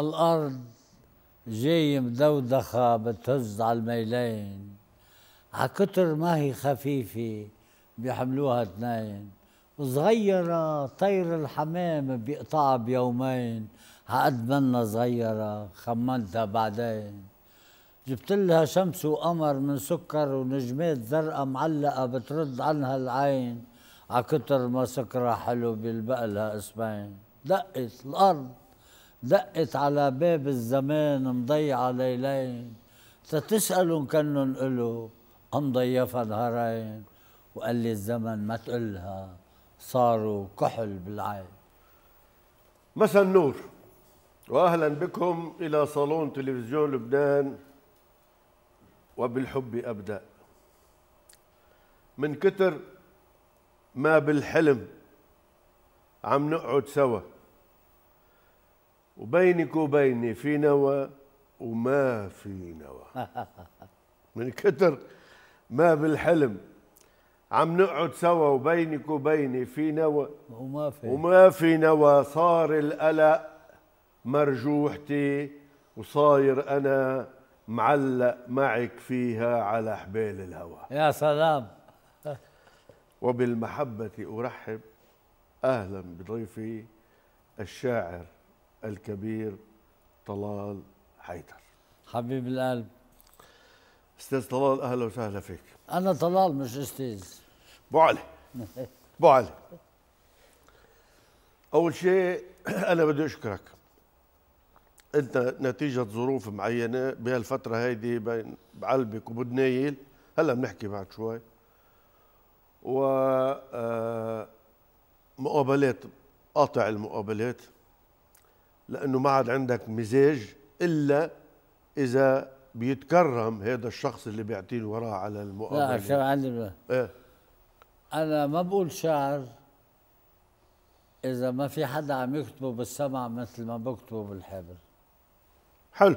الأرض جاي مدودخة بتهز على الميلين على كتر ما هي خفيفة بيحملوها اثنين صغيرة طير الحمام بيقطعها بيومين عقد منا صغيرة خمنتها بعدين جبت لها شمس وقمر من سكر ونجمات زرقاء معلقة بترد عنها العين عكتر ما سكرها حلو بيلبق لها اسمين دقت الأرض دقت على باب الزمان مضيعة ليلين تتسألن كنن إلو أم ضيفة نهارين وقال لي الزمن ما تقلها صاروا كحل بالعين مسا النور واهلا بكم الى صالون تلفزيون لبنان وبالحب ابدا من كتر ما بالحلم عم نقعد سوا وبينك وبيني في نوى وما في نوى من كتر ما بالحلم عم نقعد سوا وبينك وبيني في نوى وما في وما في نوى صار القلق مرجوحتي وصاير انا معلق معك فيها على حبال الهوى يا سلام وبالمحبة أرحب أهلا بضيفي الشاعر الكبير طلال حيدر حبيب القلب استاذ طلال اهلا وسهلا فيك انا طلال مش استاذ بو علي بو علي اول شيء انا بدي اشكرك انت نتيجه ظروف معينه بهالفتره هيدي بين بعلبك وبدنايل هلا بنحكي بعد شوي و آه، مقابلات قاطع المقابلات لأنه ما عاد عندك مزاج إلا إذا بيتكرم هذا الشخص اللي بيعطيه وراه على المؤامره لا شو عندي إيه؟ أنا ما بقول شعر إذا ما في حدا عم يكتبه بالسمع مثل ما بكتبه بالحبر حلو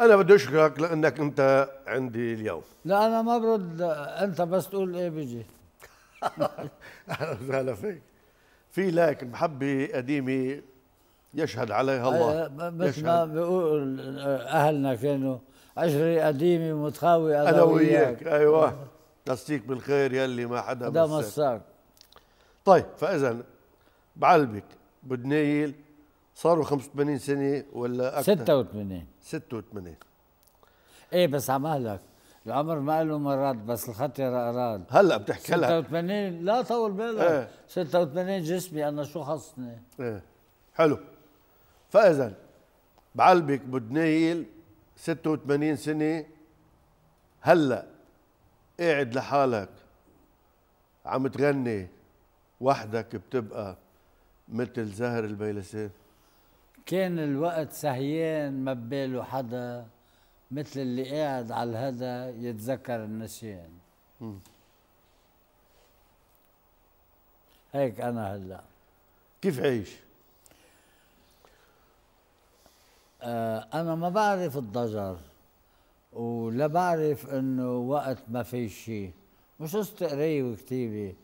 انا بدي اشكرك لانك انت عندي اليوم لا انا ما برد انت بس تقول ايه بيجي اهلا وسهلا فيك في لك محبه قديمه يشهد عليها الله مثل آه، ما بيقول آه، اهلنا كانوا عشري قديمه متخاوي انا وياك ايوه تصديق بالخير يلي ما حدا ده مساك طيب فاذا بعلبك بدنيل صاروا 85 سنه ولا اكثر 86 86 ايه بس على مهلك العمر ما له مرات بس الخطر اراد هلا بتحكي لها 86 لا طول بالك ايه. 86 جسمي انا شو خصني ايه حلو فاذا بعلبك بدنيل 86 سنه هلا قاعد لحالك عم تغني وحدك بتبقى مثل زهر البيلسان كان الوقت سهيان ما بباله حدا مثل اللي قاعد على الهدى يتذكر النسيان هيك انا هلا كيف عيش؟ آه، انا ما بعرف الضجر ولا بعرف انه وقت ما في شيء مش قصة قراية وكتيبة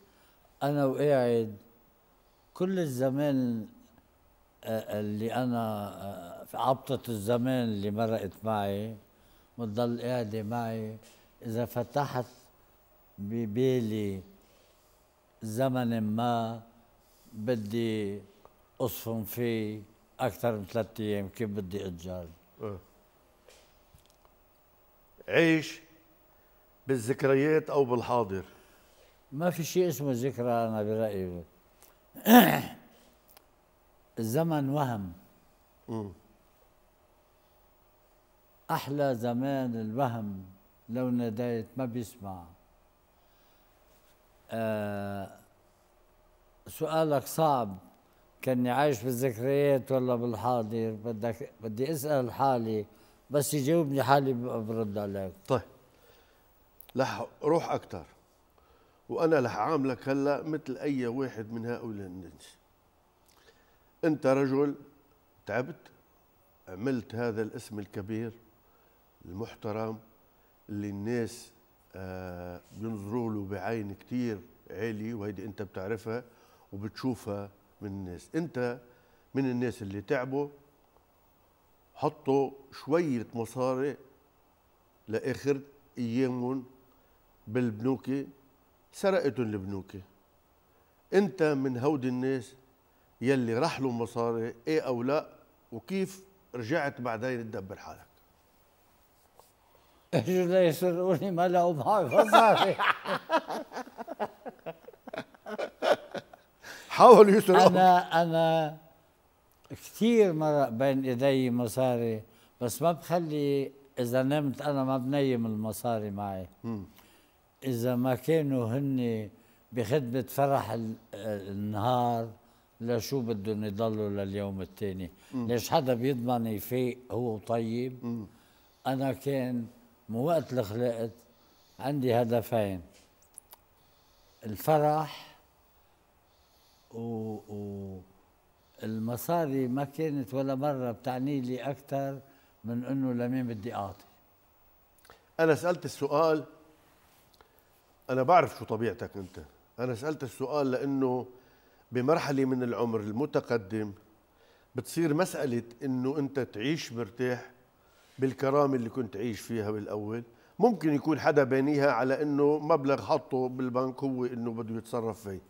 انا وقاعد كل الزمان آه، اللي انا آه، في عبطة الزمان اللي مرقت معي بتضل قاعدة معي اذا فتحت ببالي زمن ما بدي اصفن فيه اكثر من ثلاث ايام كيف بدي اتجوز عيش بالذكريات او بالحاضر ما في شيء اسمه ذكرى انا برايي الزمن وهم احلى زمان الوهم لو ناديت ما بيسمع آه سؤالك صعب كاني عايش بالذكريات ولا بالحاضر بدك بدي اسال حالي بس يجاوبني حالي برد عليك طيب رح روح اكثر وانا رح اعاملك هلا مثل اي واحد من هؤلاء الناس انت رجل تعبت عملت هذا الاسم الكبير المحترم اللي الناس آه بينظروا له بعين كثير عالي وهيدي انت بتعرفها وبتشوفها من الناس انت من الناس اللي تعبوا حطوا شوية مصاري لآخر أيامهم بالبنوكي سرقتهم البنوكي أنت من هودي الناس يلي رحلوا مصاري إيه أو لا وكيف رجعت بعدين تدبر حالك اجوا ليسرقوني ما لقوا معي مصاري حاول يسرق انا انا كثير مرق بين ايدي مصاري بس ما بخلي اذا نمت انا ما بنيم المصاري معي م. اذا ما كانوا هن بخدمه فرح النهار لشو بدهم يضلوا لليوم الثاني ليش حدا بيضمن يفيق هو طيب مم. انا كان من وقت اللي خلقت عندي هدفين الفرح والمصاري ما كانت ولا مرة بتعني لي أكثر من أنه لمين بدي أعطي أنا سألت السؤال أنا بعرف شو طبيعتك أنت أنا سألت السؤال لأنه بمرحلة من العمر المتقدم بتصير مسألة أنه أنت تعيش مرتاح بالكرامة اللي كنت عيش فيها بالأول ممكن يكون حدا بانيها على أنه مبلغ حطه بالبنك هو أنه بده يتصرف فيه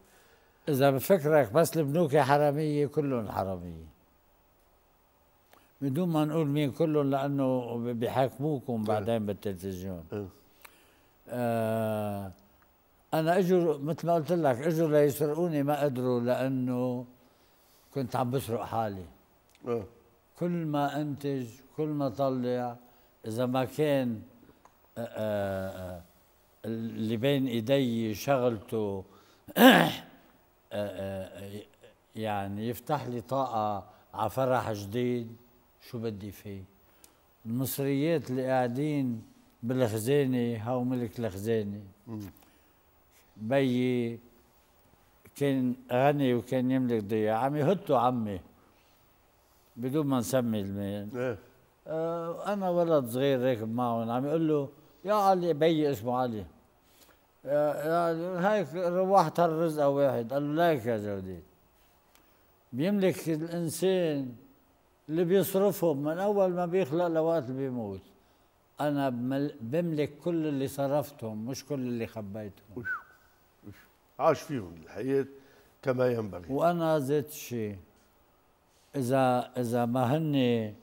إذا بفكرك بس البنوك حرامية كلهم حرامية بدون ما نقول مين كلهم لأنه بيحاكموكم إيه. بعدين بالتلفزيون إيه. آه أنا إجوا مثل ما قلت لك إجوا ليسرقوني ما قدروا لأنه كنت عم بسرق حالي إيه. كل ما أنتج كل ما طلع إذا ما كان آه آه, آه، اللي بين إيدي شغلته آه، آه، يعني يفتح لي طاقة على فرح جديد شو بدي فيه المصريات اللي قاعدين بالخزانة هاو ملك الخزانة بيي كان غني وكان يملك ضياع عم يهتوا عمي بدون ما نسمي المال ايه آه، انا ولد صغير راكب معهم عم يقول له يا علي بيي اسمه علي هاي رواحة الرزق واحد قال له لايك يا زودي بيملك الإنسان اللي بيصرفهم من أول ما بيخلق لوقت اللي بيموت أنا بملك كل اللي صرفتهم مش كل اللي خبيتهم عاش فيهم الحياه كما ينبغي وأنا ذات الشيء إذا إذا ما هن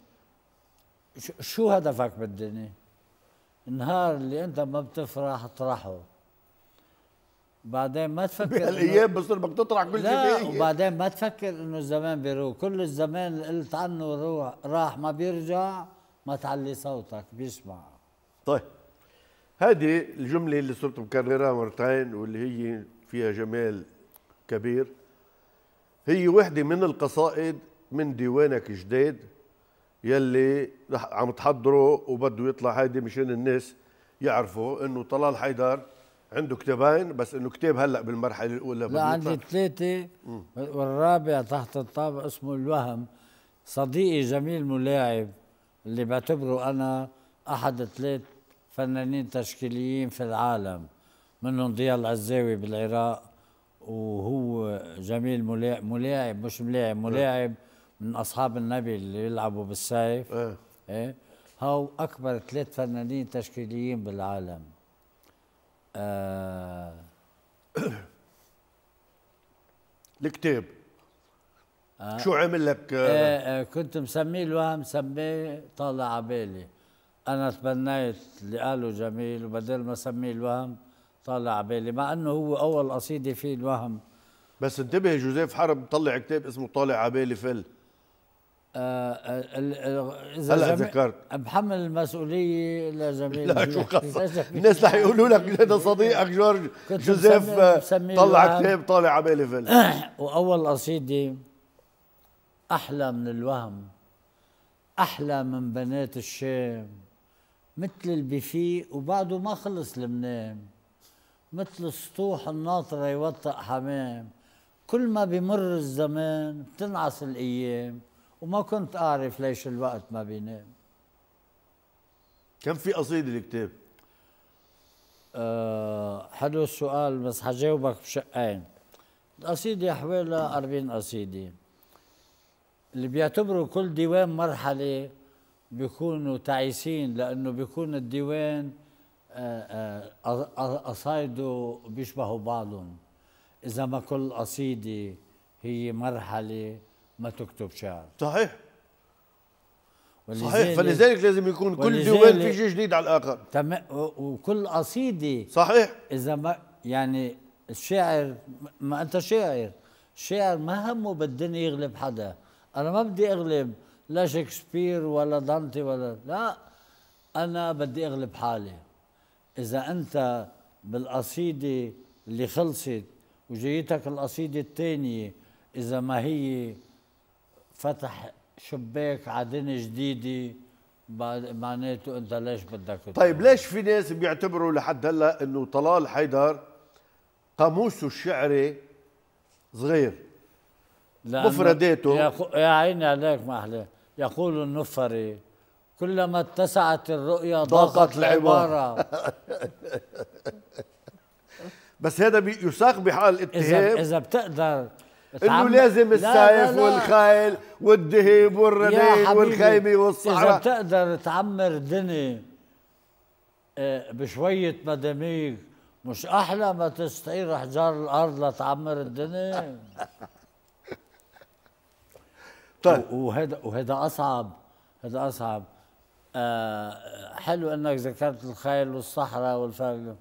شو هدفك بالدنيا؟ النهار اللي أنت ما بتفرح اطرحه بعدين ما تفكر الايام بصير بدك تطرح كل شيء لا وبعدين ما تفكر انه الزمان بيروح كل الزمان اللي قلت عنه روح راح ما بيرجع ما تعلي صوتك بيسمع طيب هذه الجمله اللي صرت مكررها مرتين واللي هي فيها جمال كبير هي وحده من القصائد من ديوانك جديد يلي عم تحضره وبده يطلع هيدي مشان الناس يعرفوا انه طلال حيدر عنده كتابين بس انه كتاب هلا بالمرحله الاولى لا عندي ثلاثه والرابع تحت الطابع اسمه الوهم صديقي جميل ملاعب اللي بعتبره انا احد ثلاث فنانين تشكيليين في العالم منهم ضياء العزاوي بالعراق وهو جميل ملاعب ملاعب مش ملاعب إيه. ملاعب من اصحاب النبي اللي يلعبوا بالسيف ايه هو إيه. اكبر ثلاث فنانين تشكيليين بالعالم الكتاب آه. آه شو عمل لك آه آه كنت مسميه الوهم سميه طالع عبالي انا تبنيت اللي قاله جميل وبدل ما سميه الوهم طالع عبالي مع انه هو اول قصيده فيه الوهم بس انتبه جوزيف حرب طلع كتاب اسمه طالع عبالي فل آه، آه، اذا هلا ذكرت بحمل المسؤوليه لزميل لا شو قصدك الناس رح يقولوا لك هذا صديقك جورج جوزيف آه، طلع كتاب طالع على بالي فيلم واول قصيده احلى من الوهم احلى من بنات الشام مثل البفيق وبعده ما خلص المنام مثل السطوح الناطره يوطئ حمام كل ما بمر الزمان بتنعس الايام وما كنت أعرف ليش الوقت ما بينام كم في قصيدة الكتاب؟ أه حلو السؤال بس حجاوبك بشقين القصيدة حوالي 40 قصيدة اللي بيعتبروا كل ديوان مرحلة بيكونوا تعيسين لأنه بيكون الديوان آه، آه، قصايده بيشبهوا بعضهم إذا ما كل قصيدة هي مرحلة ما تكتب شعر صحيح صحيح فلذلك لازم يكون كل ديوان في شيء جديد على الاخر تم وكل قصيده صحيح اذا ما يعني الشاعر ما انت شاعر الشاعر ما همه بالدنيا يغلب حدا انا ما بدي اغلب لا شكسبير ولا دانتي ولا لا انا بدي اغلب حالي اذا انت بالقصيده اللي خلصت وجيتك القصيده الثانيه اذا ما هي فتح شباك عدن جديده معناته انت ليش بدك طيب ليش في ناس بيعتبروا لحد هلا انه طلال حيدر قاموسه الشعري صغير مفرداته يقو... يا عيني عليك ما أحلى يقول النفري كلما اتسعت الرؤيا ضاقت, ضاقت العبارة بس هذا بيساق بحال اتهام إذا, إذا بتقدر انه لازم السيف والخيل والدهيب والرميل والخيمه والصحراء اذا بتقدر تعمر دني آه، بشويه مداميك مش احلى ما تستعير احجار الارض لتعمر الدنيا طيب وهذا وهذا اصعب هذا اصعب آه حلو انك ذكرت الخيل والصحراء والفرق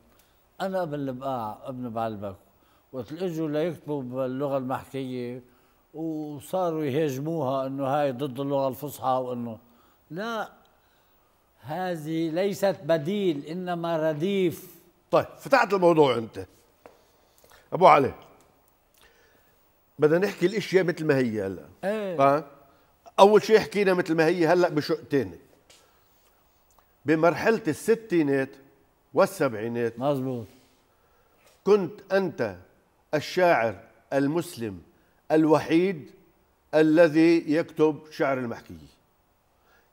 انا ابن البقاع ابن بعلبك وقت اجوا ليكتبوا باللغه المحكيه وصاروا يهاجموها انه هاي ضد اللغه الفصحى وانه لا هذه ليست بديل انما رديف طيب فتحت الموضوع انت ابو علي بدنا نحكي الاشياء مثل ما هي هلا ايه اه اول شيء حكينا مثل ما هي هلا بشق ثاني بمرحله الستينات والسبعينات مزبوط كنت انت الشاعر المسلم الوحيد الذي يكتب شعر المحكي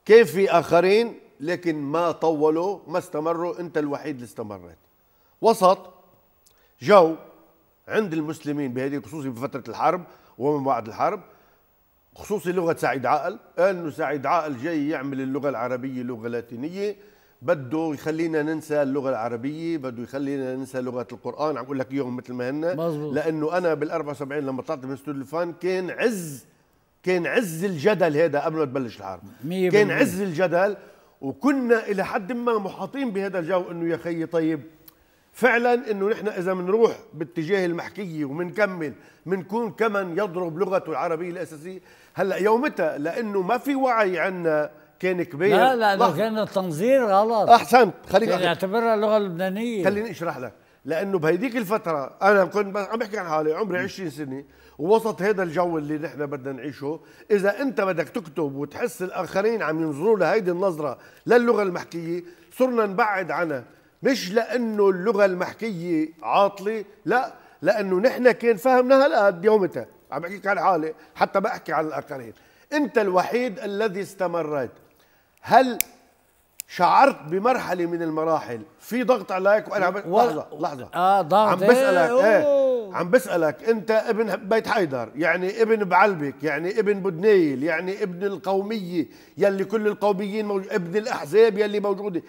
كيف في آخرين لكن ما طولوا ما استمروا أنت الوحيد اللي استمرت وسط جو عند المسلمين بهذه خصوصي بفترة الحرب ومن بعد الحرب خصوصي لغة سعيد عاقل قال أنه سعيد عاقل جاي يعمل اللغة العربية لغة لاتينية بده يخلينا ننسى اللغه العربيه بده يخلينا ننسى لغه القران عم اقول لك اياهم مثل ما هن لانه انا بال74 لما طلعت من استوديو الفن كان عز كان عز الجدل هذا قبل ما تبلش الحرب كان عز الجدل وكنا الى حد ما محاطين بهذا الجو انه يا خيي طيب فعلا انه نحن اذا بنروح باتجاه المحكيه وبنكمل بنكون كمن يضرب لغته العربيه الاساسيه هلا يومتها لانه ما في وعي عندنا كان كبير لا لا لو كان التنظير غلط احسنت خليك يعني اعتبرها اللغه اللبنانيه خليني اشرح لك لانه بهيديك الفتره انا كنت عم بحكي عن حالي عمري 20 سنه ووسط هذا الجو اللي نحن بدنا نعيشه اذا انت بدك تكتب وتحس الاخرين عم ينظروا لهيدي النظره للغه المحكيه صرنا نبعد عنها مش لانه اللغه المحكيه عاطله لا لانه نحن كان فهمنا هالقد يومتها عم بحكيك عن حالي حتى بحكي عن الاخرين انت الوحيد الذي استمريت هل شعرت بمرحله من المراحل في ضغط عليك وانا عم و... لحظه لحظه اه ضغط عم بسالك ايه, ايه عم بسالك انت ابن بيت حيدر يعني ابن بعلبك يعني ابن بدنيل يعني ابن القوميه يلي كل القوميين موج... ابن الاحزاب يلي موجوده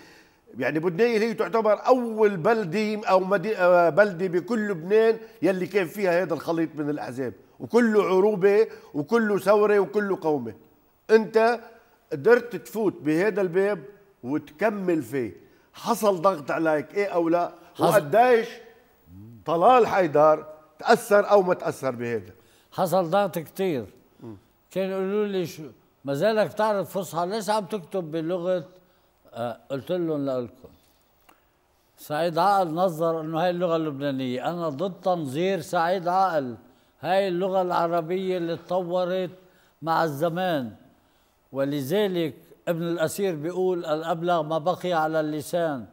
يعني بدنيل هي تعتبر اول بلده او مدي... آه، بلده بكل لبنان يلي كان فيها هذا الخليط من الاحزاب وكله عروبه وكله ثوره وكله قومه انت قدرت تفوت بهذا الباب وتكمل فيه حصل ضغط عليك ايه او لا وقديش طلال حيدر تاثر او ما تاثر بهذا حصل ضغط كثير كانوا يقولوا لي شو ما زالك تعرف فصحى ليش عم تكتب بلغه آه قلت لهم لكم سعيد عقل نظر انه هاي اللغه اللبنانيه انا ضد تنظير سعيد عقل هاي اللغه العربيه اللي تطورت مع الزمان ولذلك ابن الأسير بيقول الأبلغ ما بقي على اللسان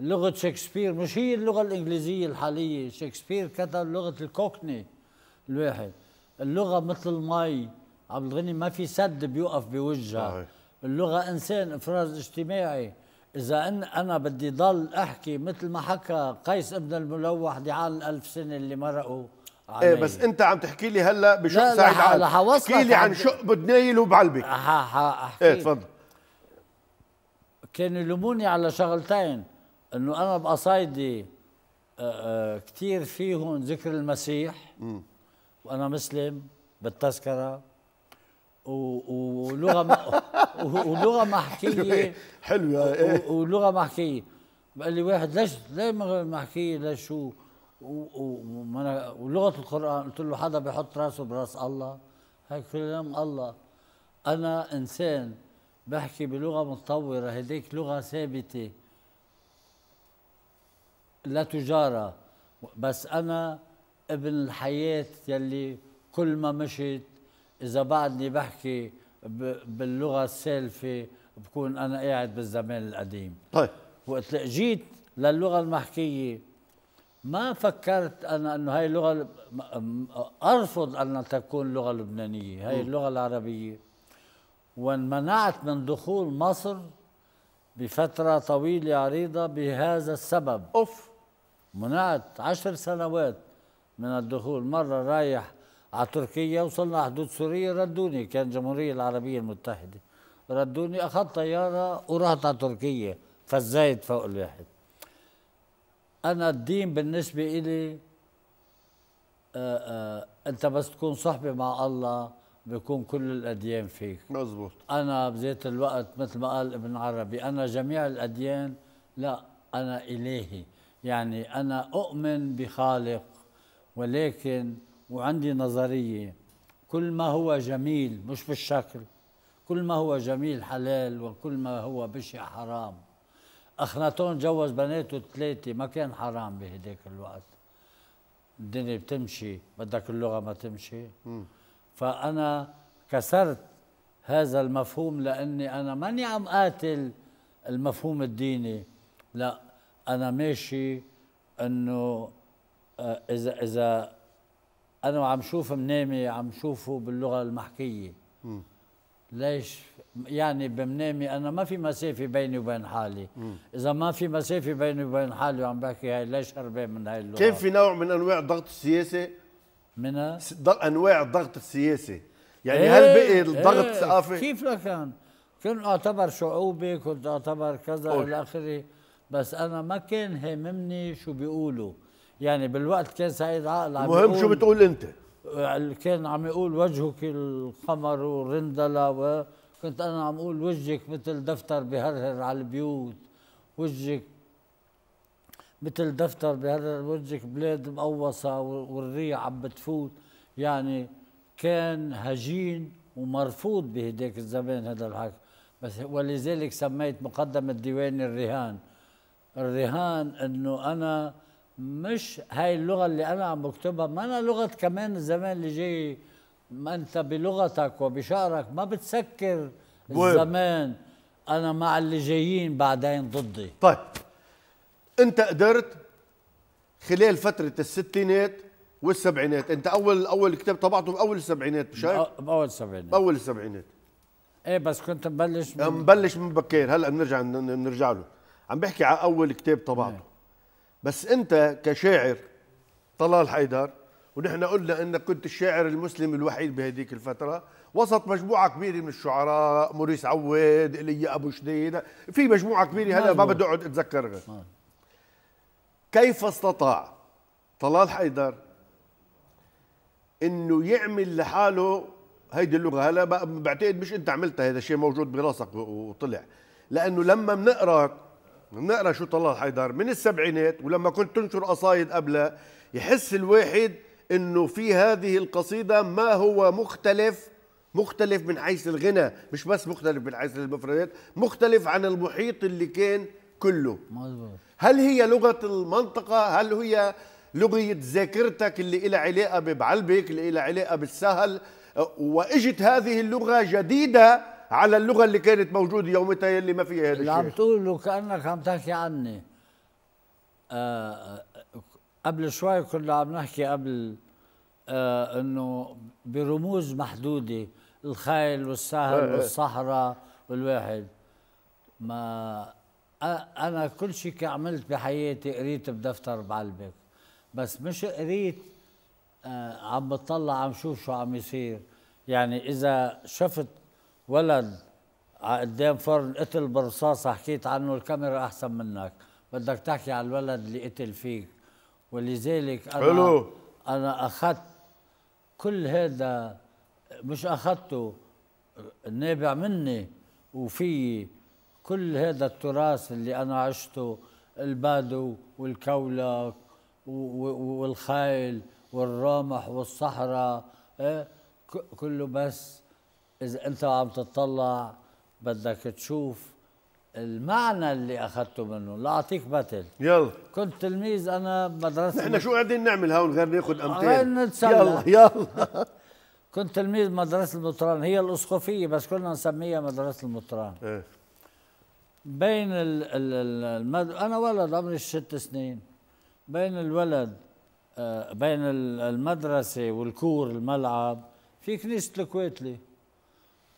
لغة شكسبير مش هي اللغة الإنجليزية الحالية شكسبير كتب لغة الكوكني الواحد اللغة مثل المي عبد الغني ما في سد بيوقف بوجهها اللغة إنسان إفراز اجتماعي إذا أن أنا بدي ضل أحكي مثل ما حكى قيس ابن الملوح دعال الألف سنة اللي مرقوا آه، ايه بس انت عم تحكي لي هلا بشق سعيد عالم احكي لي عن يعني. شق بدنايل وبعلبك احكي ايه تفضل كانوا يلوموني على شغلتين انه انا بقصايدي آه، آه، كثير فيهم ذكر المسيح م. وانا مسلم بالتذكره ولغه ولغه محكيه حلوه إيه. ولغه محكيه بقول لي واحد ليش ليه محكيه ليش شو ولغه القران قلت له حدا بيحط راسه براس الله هيك كلام الله انا انسان بحكي بلغه متطوره هديك لغه ثابته لا تجارة بس أنا ابن الحياة يلي كل ما مشيت إذا بعدني بحكي باللغة السالفة بكون أنا قاعد بالزمان القديم طيب وقت جيت للغة المحكية ما فكرت أنا أنه هاي اللغة أرفض أن تكون لغة لبنانية هاي اللغة العربية وانمنعت من دخول مصر بفترة طويلة عريضة بهذا السبب أوف منعت عشر سنوات من الدخول مرة رايح على تركيا وصلنا حدود سوريا ردوني كان الجمهورية العربية المتحدة ردوني أخذت طيارة ورحت على تركيا فزيت فوق الواحد أنا الدين بالنسبة إلي آآ آه، آآ آه، أنت بس تكون صحبة مع الله بيكون كل الأديان فيك مزبوط أنا بذات الوقت مثل ما قال ابن عربي أنا جميع الأديان لا أنا إلهي يعني أنا أؤمن بخالق ولكن وعندي نظرية كل ما هو جميل مش بالشكل كل ما هو جميل حلال وكل ما هو بشع حرام اخناتون جوز بناته ثلاثه ما كان حرام بهداك الوقت الدنيا بتمشي بدك اللغه ما تمشي م. فانا كسرت هذا المفهوم لاني انا ماني عم قاتل المفهوم الديني لا انا ماشي انه اذا اذا انا عم شوف منامي عم شوفه باللغه المحكيه م. ليش يعني بمنامي انا ما في مسافه بيني وبين حالي مم. اذا ما في مسافه بيني وبين حالي وعم بحكي هاي ليش هربان من هاي اللغه كان في نوع من انواع الضغط السياسي من انواع الضغط السياسي يعني ايه هل بقي إيه، الضغط ايه كيف لكان كنت اعتبر شعوبي كنت اعتبر كذا الى اخره بس انا ما كان هاممني شو بيقولوا يعني بالوقت كان سعيد عقل عم المهم شو بتقول انت اللي كان عم يقول وجهك القمر ورندلة وكنت أنا عم أقول وجهك مثل دفتر بهرهر على البيوت وجهك مثل دفتر بهرهر وجهك بلاد مقوصة والريح عم بتفوت يعني كان هجين ومرفوض بهداك الزمان هذا الحكي بس ولذلك سميت مقدمة ديوان الرهان الرهان انه انا مش هاي اللغه اللي انا عم بكتبها ما انا لغه كمان الزمان اللي جاي ما انت بلغتك وبشعرك ما بتسكر الزمان انا مع اللي جايين بعدين ضدي طيب انت قدرت خلال فتره الستينات والسبعينات انت اول اول كتاب طبعته باول السبعينات مش هيك باول السبعينات باول السبعينات ايه بس كنت مبلش من مبلش من بكير هلا بنرجع نرجع له عم بحكي على اول كتاب طبعته إيه. بس انت كشاعر طلال حيدر ونحن قلنا انك كنت الشاعر المسلم الوحيد بهذيك الفتره وسط مجموعه كبيره من الشعراء موريس عواد ايليا ابو شديد في مجموعه كبيره هلا ما بدي اقعد اتذكرها كيف استطاع طلال حيدر انه يعمل لحاله هيدي اللغه هلا بعتقد مش انت عملتها هذا الشيء موجود براسك وطلع لانه لما بنقراك بنقرا شو طلال حيدر من السبعينات ولما كنت تنشر قصايد قبلها يحس الواحد انه في هذه القصيده ما هو مختلف مختلف من حيث الغنى مش بس مختلف من حيث المفردات مختلف عن المحيط اللي كان كله مزبوط. هل هي لغه المنطقه هل هي لغه ذاكرتك اللي لها علاقه ببعلبك اللي لها علاقه بالسهل واجت هذه اللغه جديده على اللغه اللي كانت موجوده يومتها اللي ما فيها هذا الشيء اللي عم تقول كانك عم تحكي عني آه،, آه قبل شوي كنا عم نحكي قبل آه انه برموز محدوده الخيل والسهل إيه، إيه. والصحراء والواحد ما انا كل شيء عملت بحياتي قريت بدفتر بعلبك بس مش قريت آه عم بطلع عم شوف شو عم يصير يعني اذا شفت ولد قدام فرن قتل برصاصة حكيت عنه الكاميرا أحسن منك بدك تحكي على الولد اللي قتل فيك ولذلك أنا حلو. أنا أخذت كل هذا مش أخذته نابع مني وفي كل هذا التراث اللي أنا عشته البادو والكولك والخيل والرامح والصحراء إيه؟ كله بس إذا أنت عم تطلع بدك تشوف المعنى اللي أخذته منه لأعطيك مثل يلا كنت تلميذ أنا مدرسة نحن شو قاعدين نعمل هون غير ناخذ أمثال آه، يلا يلا كنت تلميذ مدرسة المطران هي الأسقفية بس كنا نسميها مدرسة المطران ايه بين ال ال المد... أنا ولد عمري ست سنين بين الولد آه، بين المدرسة والكور الملعب في كنيسة الكويتلي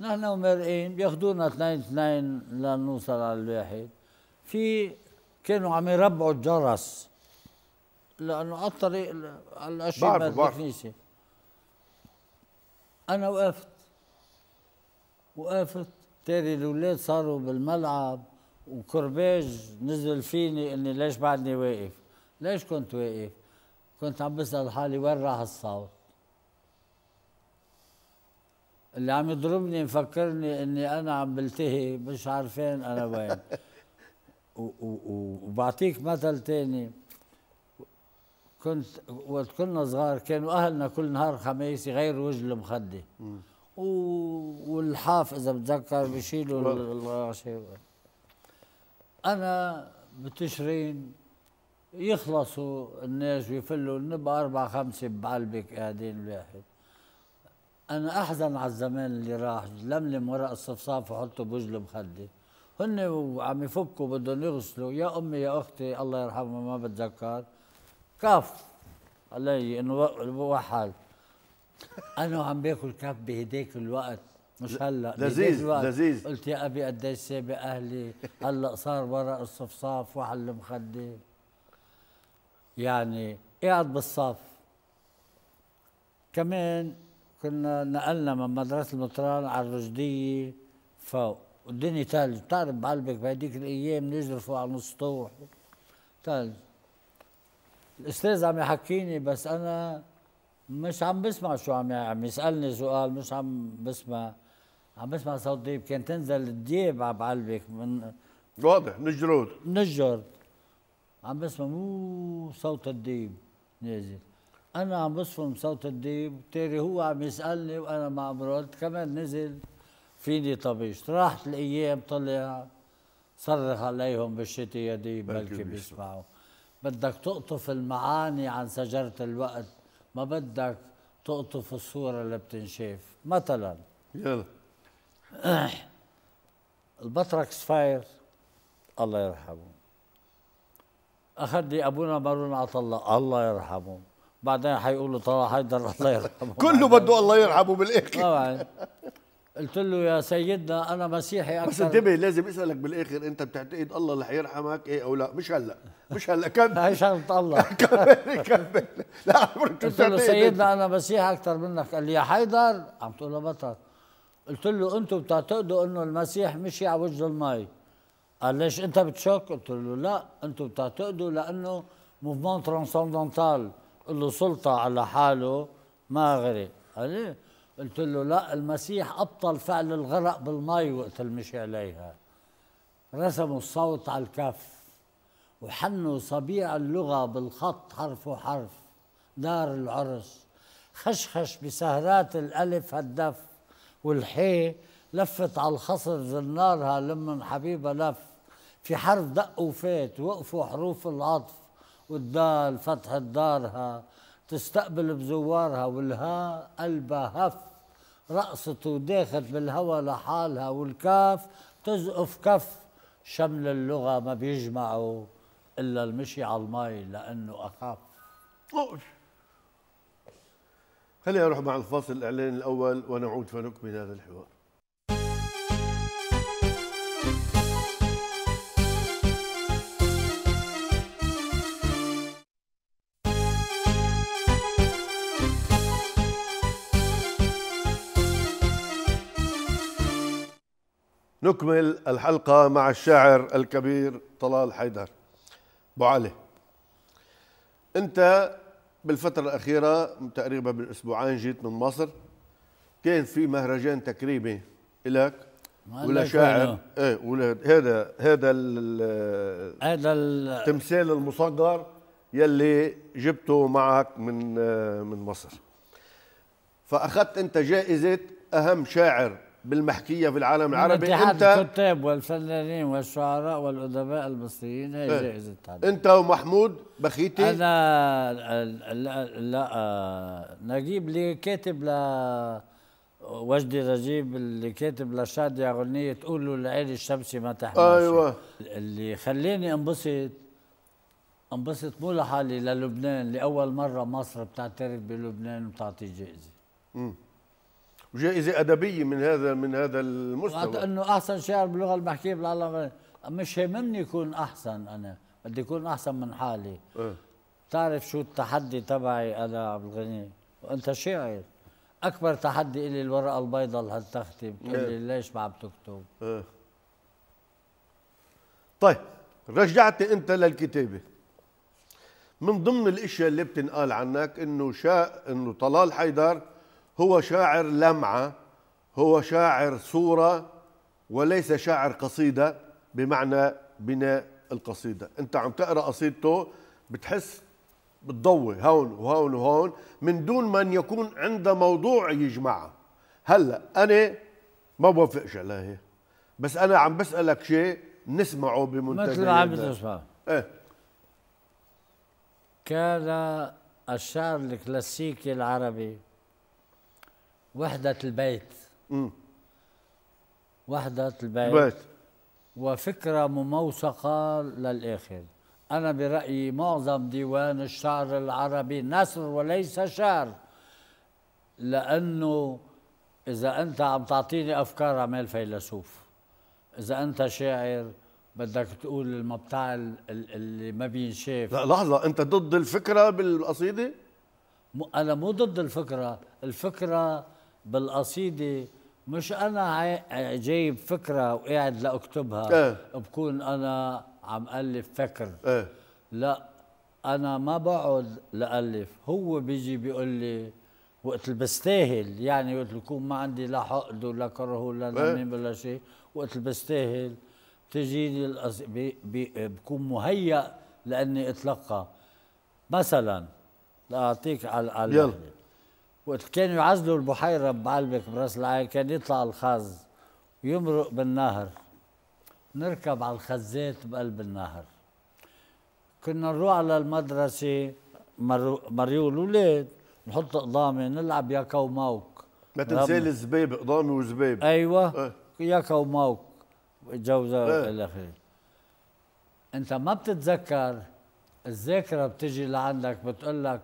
نحن مرئين بياخذونا اثنين اثنين لنوصل على الواحد في كانوا عم يربعوا الجرس لانه على الطريق على الاشياء الكنيسه انا وقفت وقفت تاري الاولاد صاروا بالملعب وكرباج نزل فيني اني ليش بعدني واقف ليش كنت واقف كنت عم بسال حالي وين راح الصوت اللي عم يضربني مفكرني اني انا عم بلتهي مش عارفين انا وين وبعطيك مثل تاني كنت وقت كنا صغار كانوا اهلنا كل نهار خميس يغيروا وجه المخده والحاف اذا بتذكر بشيلوا الغاشي انا بتشرين يخلصوا الناس ويفلوا نبقى اربع خمسه بعلبك قاعدين واحد انا احزن على الزمان اللي راح لملم ورق الصفصاف وحطه بوج المخده هن وعم يفكوا بدهم يغسلوا يا امي يا اختي الله يرحمها ما بتذكر كف علي انه وحل انا عم باكل كف بهديك الوقت مش هلا لذيذ لذيذ قلت يا ابي قديش سابق اهلي هلا صار ورق الصفصاف وحل المخده يعني قاعد بالصف كمان كنا نقلنا من مدرسة المطران على الرشدية فوق والدنيا تلج بتعرف بقلبك بهديك الأيام نجري فوق على المسطوح طوح الأستاذ عم يحكيني بس أنا مش عم بسمع شو عم عم يسألني سؤال مش عم بسمع عم بسمع صوت ديب كان تنزل الدياب على بقلبك من واضح من الجرود من الجرد عم بسمع مو صوت الديب نازل انا عم بصفن صوت الديب تاري هو عم يسالني وانا ما عم رد كمان نزل فيني طبيش راحت الايام طلع صرخ عليهم بالشتي يا ديب بلكي بيسمعوا بدك تقطف المعاني عن شجره الوقت ما بدك تقطف الصوره اللي بتنشاف مثلا يلا البطرك صفير الله يرحمه لي ابونا مارون عطا الله الله يرحمه بعدين حيقولوا طلع حيدر الله يرحمه كله بده الله يرحمه بالاخر طبعا قلت له يا سيدنا انا مسيحي اكثر بس انتبه لازم اسالك بالاخر انت بتعتقد الله رح يرحمك ايه او لا مش هلا مش هلا كمل هي شغله الله كمل كمل لا قلت له سيدنا انا مسيحي اكثر منك قال لي يا حيدر عم تقول له بطل قلت له انتم بتعتقدوا انه المسيح مشي على وجه المي قال ليش انت بتشك؟ قلت له لا انتم بتعتقدوا لانه موفمون ترانسندنتال له سلطة على حاله ما غرق قال ليه؟ قلت له لا المسيح أبطل فعل الغرق بالمي وقت المشي عليها رسموا الصوت على الكف وحنوا صبيع اللغة بالخط حرف وحرف دار العرس خشخش بسهرات الألف هالدف والحي لفت على الخصر زنارها لمن حبيبها لف في حرف دق وفات وقفوا حروف العطف والدال فتحت دارها تستقبل بزوارها والهاء قلبها هف رقصت وداخت بالهوى لحالها والكاف تزقف كف شمل اللغة ما بيجمعوا إلا المشي على المي لأنه أخاف خليني أروح مع الفاصل الإعلان الأول ونعود فنكمل هذا الحوار نكمل الحلقة مع الشاعر الكبير طلال حيدر أبو علي أنت بالفترة الأخيرة تقريبا من أسبوعين جيت من مصر كان في مهرجان تكريمي إلك ولا شاعر إيه. ايه ولا هذا هذا هذا التمثال المصغر يلي جبته معك من من مصر فاخذت انت جائزه اهم شاعر بالمحكيه في العالم العربي انت انت الكتاب والفنانين والشعراء والادباء المصريين هي إيه. جائزه التعليم انت ومحمود بخيتي انا لا, لا آه، نجيب لي كاتب ل وجدي رجيب اللي كاتب لشادي اغنيه تقول له لعيلي الشمس ما تحملش ايوه اللي خلاني انبسط انبسط مو لحالي للبنان لاول مره مصر بتعترف بلبنان وبتعطي جائزه امم وجائزه ادبيه من هذا من هذا المستوى انه احسن شعر باللغه المحكيه بالعالم مش هاممني يكون احسن انا بدي يكون احسن من حالي أه. تعرف شو التحدي تبعي انا عبد الغني وانت شاعر اكبر تحدي الي الورقه البيضاء اللي هالتختي بتقول لي آه. ليش ما عم تكتب أه. طيب رجعتني انت للكتابه من ضمن الاشياء اللي بتنقال عنك انه شاء انه طلال حيدر هو شاعر لمعة هو شاعر صورة وليس شاعر قصيدة بمعنى بناء القصيدة أنت عم تقرأ قصيدته بتحس بتضوي هون وهون وهون من دون ما يكون عنده موضوع يجمعه هلا أنا ما بوافقش عليه بس أنا عم بسألك شيء نسمعه بمنتدى مثل ما عم تسمع إيه كان الشعر الكلاسيكي العربي وحدة البيت مم. وحدة البيت, البيت. وفكرة مموثقة للآخر أنا برأيي معظم ديوان الشعر العربي نثر وليس شعر لأنه إذا أنت عم تعطيني أفكار عمال فيلسوف إذا أنت شاعر بدك تقول المبتاع اللي ما بينشاف لا لحظة أنت ضد الفكرة بالقصيدة؟ أنا مو ضد الفكرة الفكرة بالقصيده مش انا جايب فكره وقاعد لاكتبها إيه؟ بكون انا عم الف فكر إيه؟ لا انا ما بقعد لالف هو بيجي بيقول لي وقت اللي بستاهل يعني وقت اللي يكون ما عندي لا حقد ولا كره ولا إيه. نميم ولا شيء وقت اللي بستاهل بتجيني الأص... بي... بي... بكون مهيأ لاني اتلقى مثلا لاعطيك على على يلا وقت كانوا يعزلوا البحيرة بعلبك براس العين كان يطلع الخز ويمرق بالنهر نركب على الخزات بقلب النهر كنا نروح على المدرسة مريو الأولاد نحط قضامة نلعب يا موك ما تنسى الزباب قضامة وزباب أيوة اه. يا وموك جوزة اه. إلى آخره أنت ما بتتذكر الذاكرة بتجي لعندك بتقول لك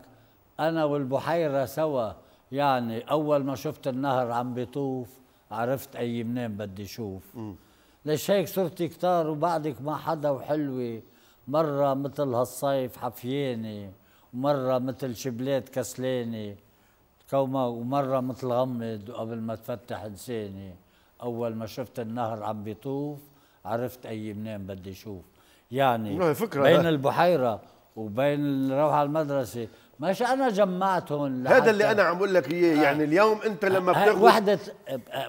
أنا والبحيرة سوا يعني اول ما شفت النهر عم بيطوف عرفت اي منين بدي اشوف ليش هيك صرتي كتار وبعدك ما حدا وحلوه مره مثل هالصيف حفيانه ومره مثل شبلات كسلانه كوما ومره مثل غمض قبل ما تفتح لساني اول ما شفت النهر عم بيطوف عرفت اي منين بدي اشوف يعني فكرة بين البحيره وبين روح على المدرسه مش انا جمعتهم هذا اللي انا عم اقول لك اياه آه. يعني اليوم انت لما آه، آه، بتاخذ وحده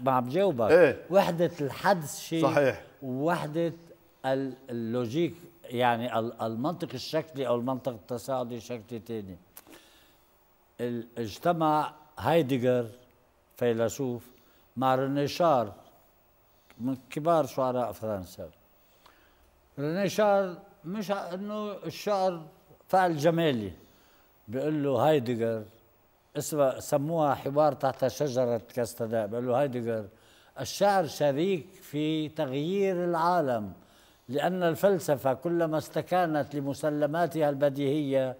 ما عم جاوبك ايه؟ وحده الحدس شيء صحيح ووحده اللوجيك يعني المنطق الشكلي او المنطق التصاعدي شكلي ثاني اجتمع هايدغر فيلسوف مع ريني شار من كبار شعراء فرنسا ريني شار مش انه الشعر فعل جمالي بيقول له هايدجر اسمها سموها حوار تحت شجرة كاستداء بيقول له هايدجر الشعر شريك في تغيير العالم لأن الفلسفة كلما استكانت لمسلماتها البديهية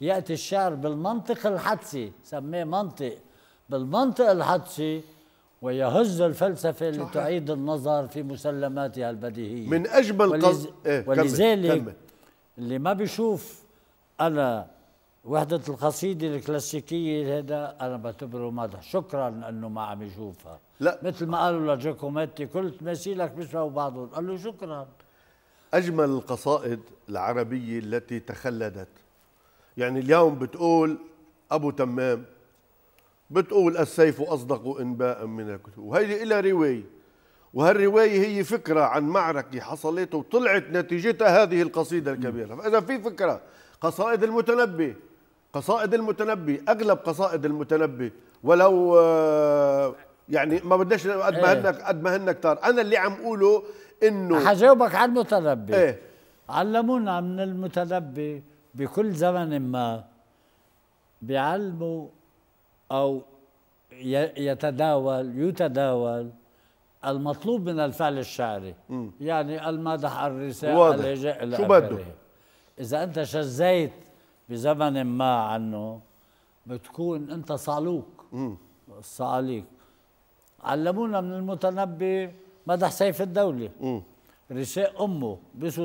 يأتي الشعر بالمنطق الحدسي سميه منطق بالمنطق الحدسي ويهز الفلسفة صحيح. لتعيد النظر في مسلماتها البديهية من أجمل ولز... قصد إيه، ولذلك اللي ما بيشوف أنا وحدة القصيدة الكلاسيكية هذا أنا بعتبره مدح شكرا أنه ما عم يشوفها لا مثل ما قالوا لجاكوميتي كل تماثيلك بيشبهوا بعضهم قال له شكرا أجمل القصائد العربية التي تخلدت يعني اليوم بتقول أبو تمام بتقول السيف أصدق إنباء من الكتب وهذه إلى رواية وهالرواية هي فكرة عن معركة حصلت وطلعت نتيجتها هذه القصيدة الكبيرة فإذا في فكرة قصائد المتنبي قصائد المتنبي اغلب قصائد المتنبي ولو آه، يعني ما بدناش قد ما هن قد إيه. ما هن كتار انا اللي عم اقوله انه حجاوبك على المتنبي ايه علمونا من المتنبي بكل زمن ما بيعلموا او يتداول يتداول المطلوب من الفعل الشعري م. يعني المدح الرسالة واضح شو بده إذا أنت شزيت بزمن ما عنه بتكون انت صعلوك صعاليك علمونا من المتنبي مدح سيف الدولة رساء أمه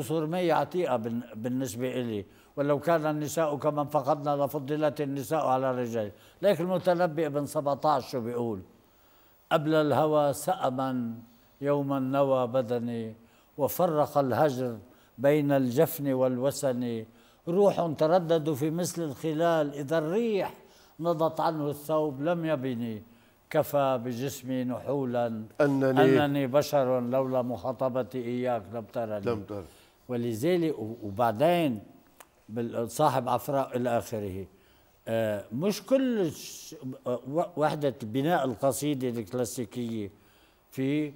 سرميه عتيقة بالنسبة إلي ولو كان النساء كمن فقدنا لفضلت النساء على الرجال لكن المتنبي ابن 17 شو بيقول قبل الهوى سأما يوما نوى بدني وفرق الهجر بين الجفن والوسن روح تردد في مثل الخلال إذا الريح نضت عنه الثوب لم يبني كفى بجسمي نحولا أنني, أنني بشر لولا مخاطبتي إياك لم ترني لم ولذلك وبعدين صاحب عفراء إلى آخره آه، مش كل وحدة بناء القصيدة الكلاسيكية في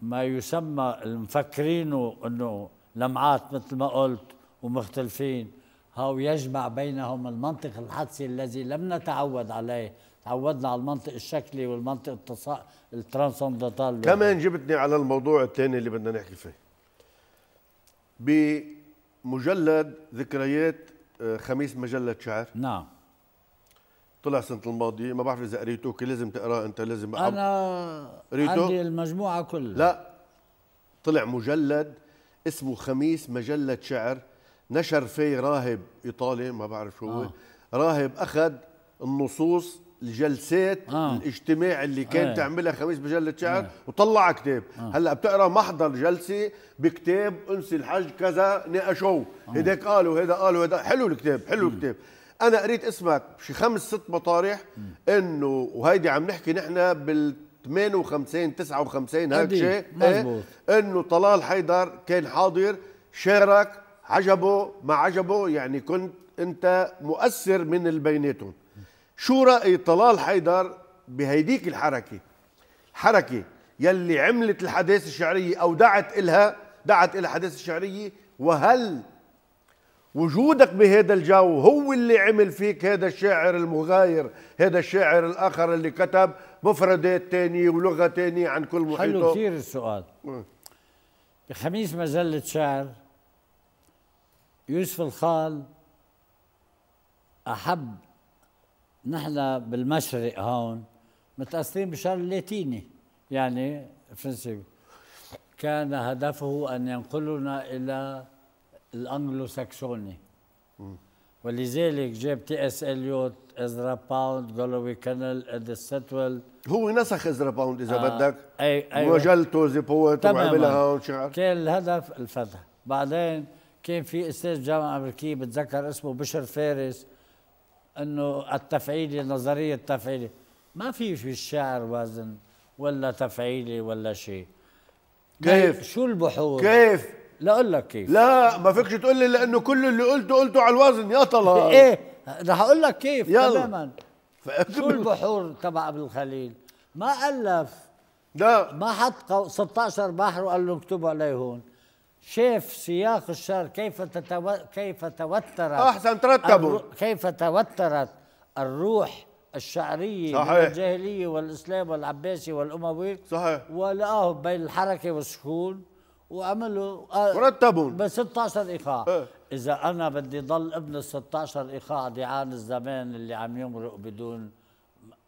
ما يسمى المفكرين انه لمعات مثل ما قلت ومختلفين هاو يجمع بينهم المنطق الحدسي الذي لم نتعود عليه تعودنا على المنطق الشكلي والمنطق التصا... الترانسندنتال كمان جبتني على الموضوع الثاني اللي بدنا نحكي فيه بمجلد ذكريات آه، خميس مجلة شعر نعم طلع سنة الماضية ما بعرف إذا قريته لازم تقراه أنت لازم أنا ريتو. عندي المجموعة كلها لا طلع مجلد اسمه خميس مجلة شعر نشر في راهب ايطالي ما بعرف شو هو آه. راهب اخذ النصوص الجلسات آه. الاجتماع اللي كان آه. تعملها خميس بجلة شعر آه. وطلع كتاب آه. هلا بتقرا محضر جلسه بكتاب انسي الحج كذا ناقشوه آه. هداك قالوا هذا قالوا هذا حلو الكتاب حلو م. الكتاب انا قريت اسمك بشي خمس ست مطارح انه وهيدي عم نحكي نحن بال 58 59 هيك شيء إيه؟ انه طلال حيدر كان حاضر شارك عجبه ما عجبه يعني كنت انت مؤثر من البيناتهم شو راي طلال حيدر بهيديك الحركه حركه يلي عملت الحداثه الشعريه او دعت الها دعت الى الحداثه الشعريه وهل وجودك بهذا الجو هو اللي عمل فيك هذا الشاعر المغاير هذا الشاعر الاخر اللي كتب مفردات تانية ولغه تانية عن كل محيطه حلو كثير السؤال بخميس مجله شعر يوسف الخال احب نحن بالمشرق هون متاثرين بالشرق اللاتيني يعني فرنسي كان هدفه ان ينقلنا الى الانجلو ساكسوني ولذلك جاب تي اس اليوت ازرا باوند جولوي كانل اد ستويل هو نسخ ازرا باوند اذا آه بدك اي اي أيوة. مجلته ذا بويت وعملها هون شعر كان الهدف الفتح بعدين كان في استاذ جامعه امريكيه بتذكر اسمه بشر فارس انه التفعيلي نظريه التفعيلي ما في في الشعر وزن ولا تفعيلي ولا شيء طيب، كيف شو البحور كيف لا اقول لك كيف لا ما فيكش تقول لي لانه كل اللي قلته قلته على الوزن يا طلال ايه رح اقول لك كيف يلا. تماما شو البحور تبع ابن الخليل ما الف لا ما حط 16 بحر وقال له اكتبوا عليه هون شاف سياق الشر كيف تتو... كيف توترت احسن ترتبوا الرو... كيف توترت الروح الشعريه صحيح. من الجاهليه والاسلام والعباسي والاموي صحيح ولقاه بين الحركه والسكون وعملوا ورتبوا ب 16 ايقاع اه. اذا انا بدي ضل ابن ال 16 ايقاع ضيعان الزمان اللي عم يمرق بدون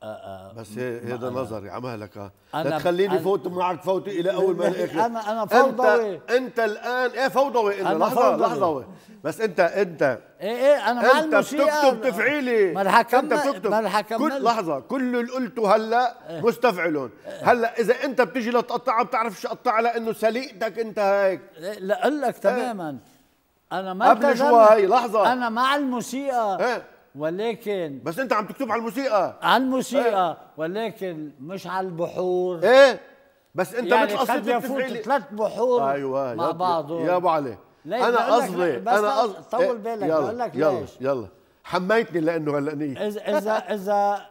آه، آه، بس هذا نظري عمالك لا تخليني فوت معك فوتي الى اول ما الاخر انا انا فوضوي انت انت الان ايه فوضوي انا لحظه لحظه بس انت انت ايه ايه انا مع انت بتكتب تفعيلي ما انت بتكتب ما كل لحظه كل اللي قلته هلا إيه. مستفعلون إيه. هلا اذا انت بتجي لتقطعها بتعرفش تقطعها لانه سليقتك انت هيك إيه، لا لك تماما انا ما قبل شوي لحظه انا مع الموسيقى ولكن بس انت عم تكتب على الموسيقى على الموسيقى ايه؟ ولكن مش على البحور ايه بس انت يعني مثل قصيدتك يفوت ثلاث بحور أيوة مع بعضه يا ابو علي انا قصدي انا قصدي طول إيه؟ بالك بقول لك يلا ليش يلا حميتني لانه غلقني اذا اذا اذا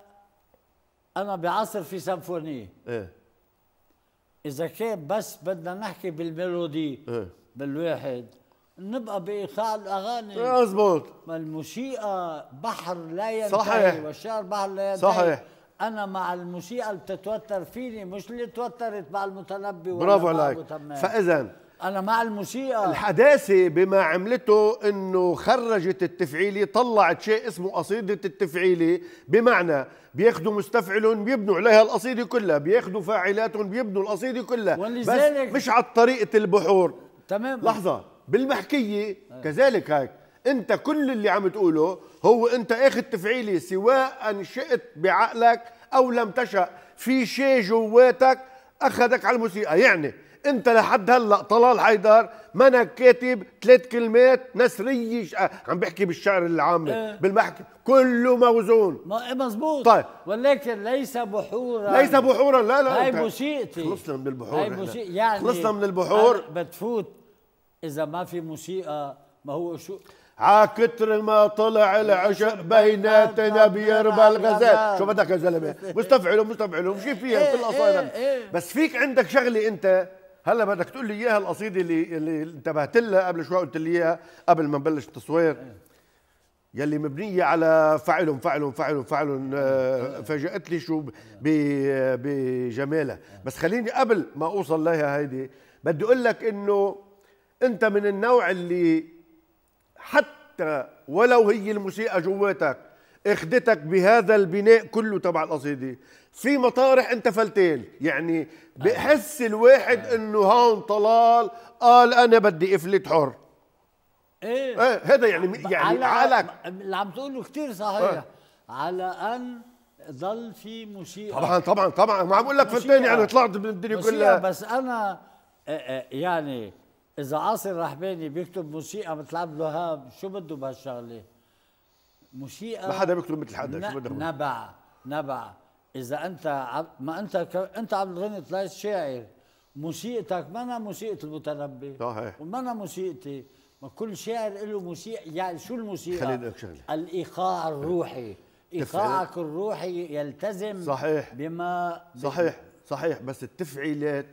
انا بعصر في سمفونية ايه اذا كان بس بدنا نحكي بالميلودي ايه بالواحد نبقى بإيقاع الأغاني مظبوط ما الموسيقى بحر لا ينتهي صحيح والشعر بحر لا ينتهي صحيح أنا مع الموسيقى اللي بتتوتر فيني مش اللي توترت مع المتنبي برافو عليك فإذا أنا مع الموسيقى الحداثة بما عملته إنه خرجت التفعيلي طلعت شيء اسمه قصيدة التفعيلي بمعنى بياخذوا مستفعلهم بيبنوا عليها القصيدة كلها بياخذوا فاعلاتهم بيبنوا القصيدة كلها بس مش على طريقة البحور تمام لحظة بالمحكيه آه. كذلك هيك انت كل اللي عم تقوله هو انت اخذ تفعيلي سواء شئت بعقلك او لم تشأ في شيء جواتك اخذك على الموسيقى يعني انت لحد هلا طلال حيدر منا كاتب ثلاث كلمات نثريه آه، عم بحكي بالشعر العامي أه بالمحكي كله موزون إيه، مزبوط طيب ولكن ليس بحورا ليس بحورا لا لا هاي موسيقتي خلصنا من البحور هاي يعني خلصنا من البحور بتفوت اذا ما في موسيقى ما هو شو ع كتر ما طلع العشق بيناتنا بيربى الغزال شو بدك يا زلمه مستفعلهم مستفعلهم شو فيها كل القصائد إيه، إيه. بس فيك عندك شغله انت هلا بدك تقول لي اياها القصيده اللي اللي انتبهت لها قبل شوي قلت لي اياها قبل ما نبلش التصوير يلي مبنيه على فعل فعل فعل فعل آه، فاجأت لي شو بجمالها بس خليني قبل ما اوصل لها هيدي بدي اقول لك انه انت من النوع اللي حتى ولو هي الموسيقى جواتك اخدتك بهذا البناء كله تبع القصيده في مطارح انت فلتان يعني بحس الواحد آه. انه هون طلال قال انا بدي افلت حر ايه, إيه هذا يعني يعني على عقلك اللي عم تقوله كثير صحيح إيه؟ على ان ظل في موسيقى طبعا طبعا طبعا ما عم بقول لك فلتين يعني طلعت من الدنيا كلها بس انا آه، آه، يعني اذا عاصي الرحباني بيكتب موسيقى مثل عبد الوهاب شو بده بهالشغله موسيقى ما حدا بيكتب مثل حدا شو بده نبع نبع اذا انت عب... ما انت ك... انت عم تغني طلعت شاعر موسيقتك مانا موسيقى المتنبي صحيح ومانا موسيقتي ما كل شاعر له موسيقى يعني شو الموسيقى؟ خليني اقول شغله الايقاع الروحي ايقاعك الروحي يلتزم صحيح بما صحيح صحيح بس التفعيلات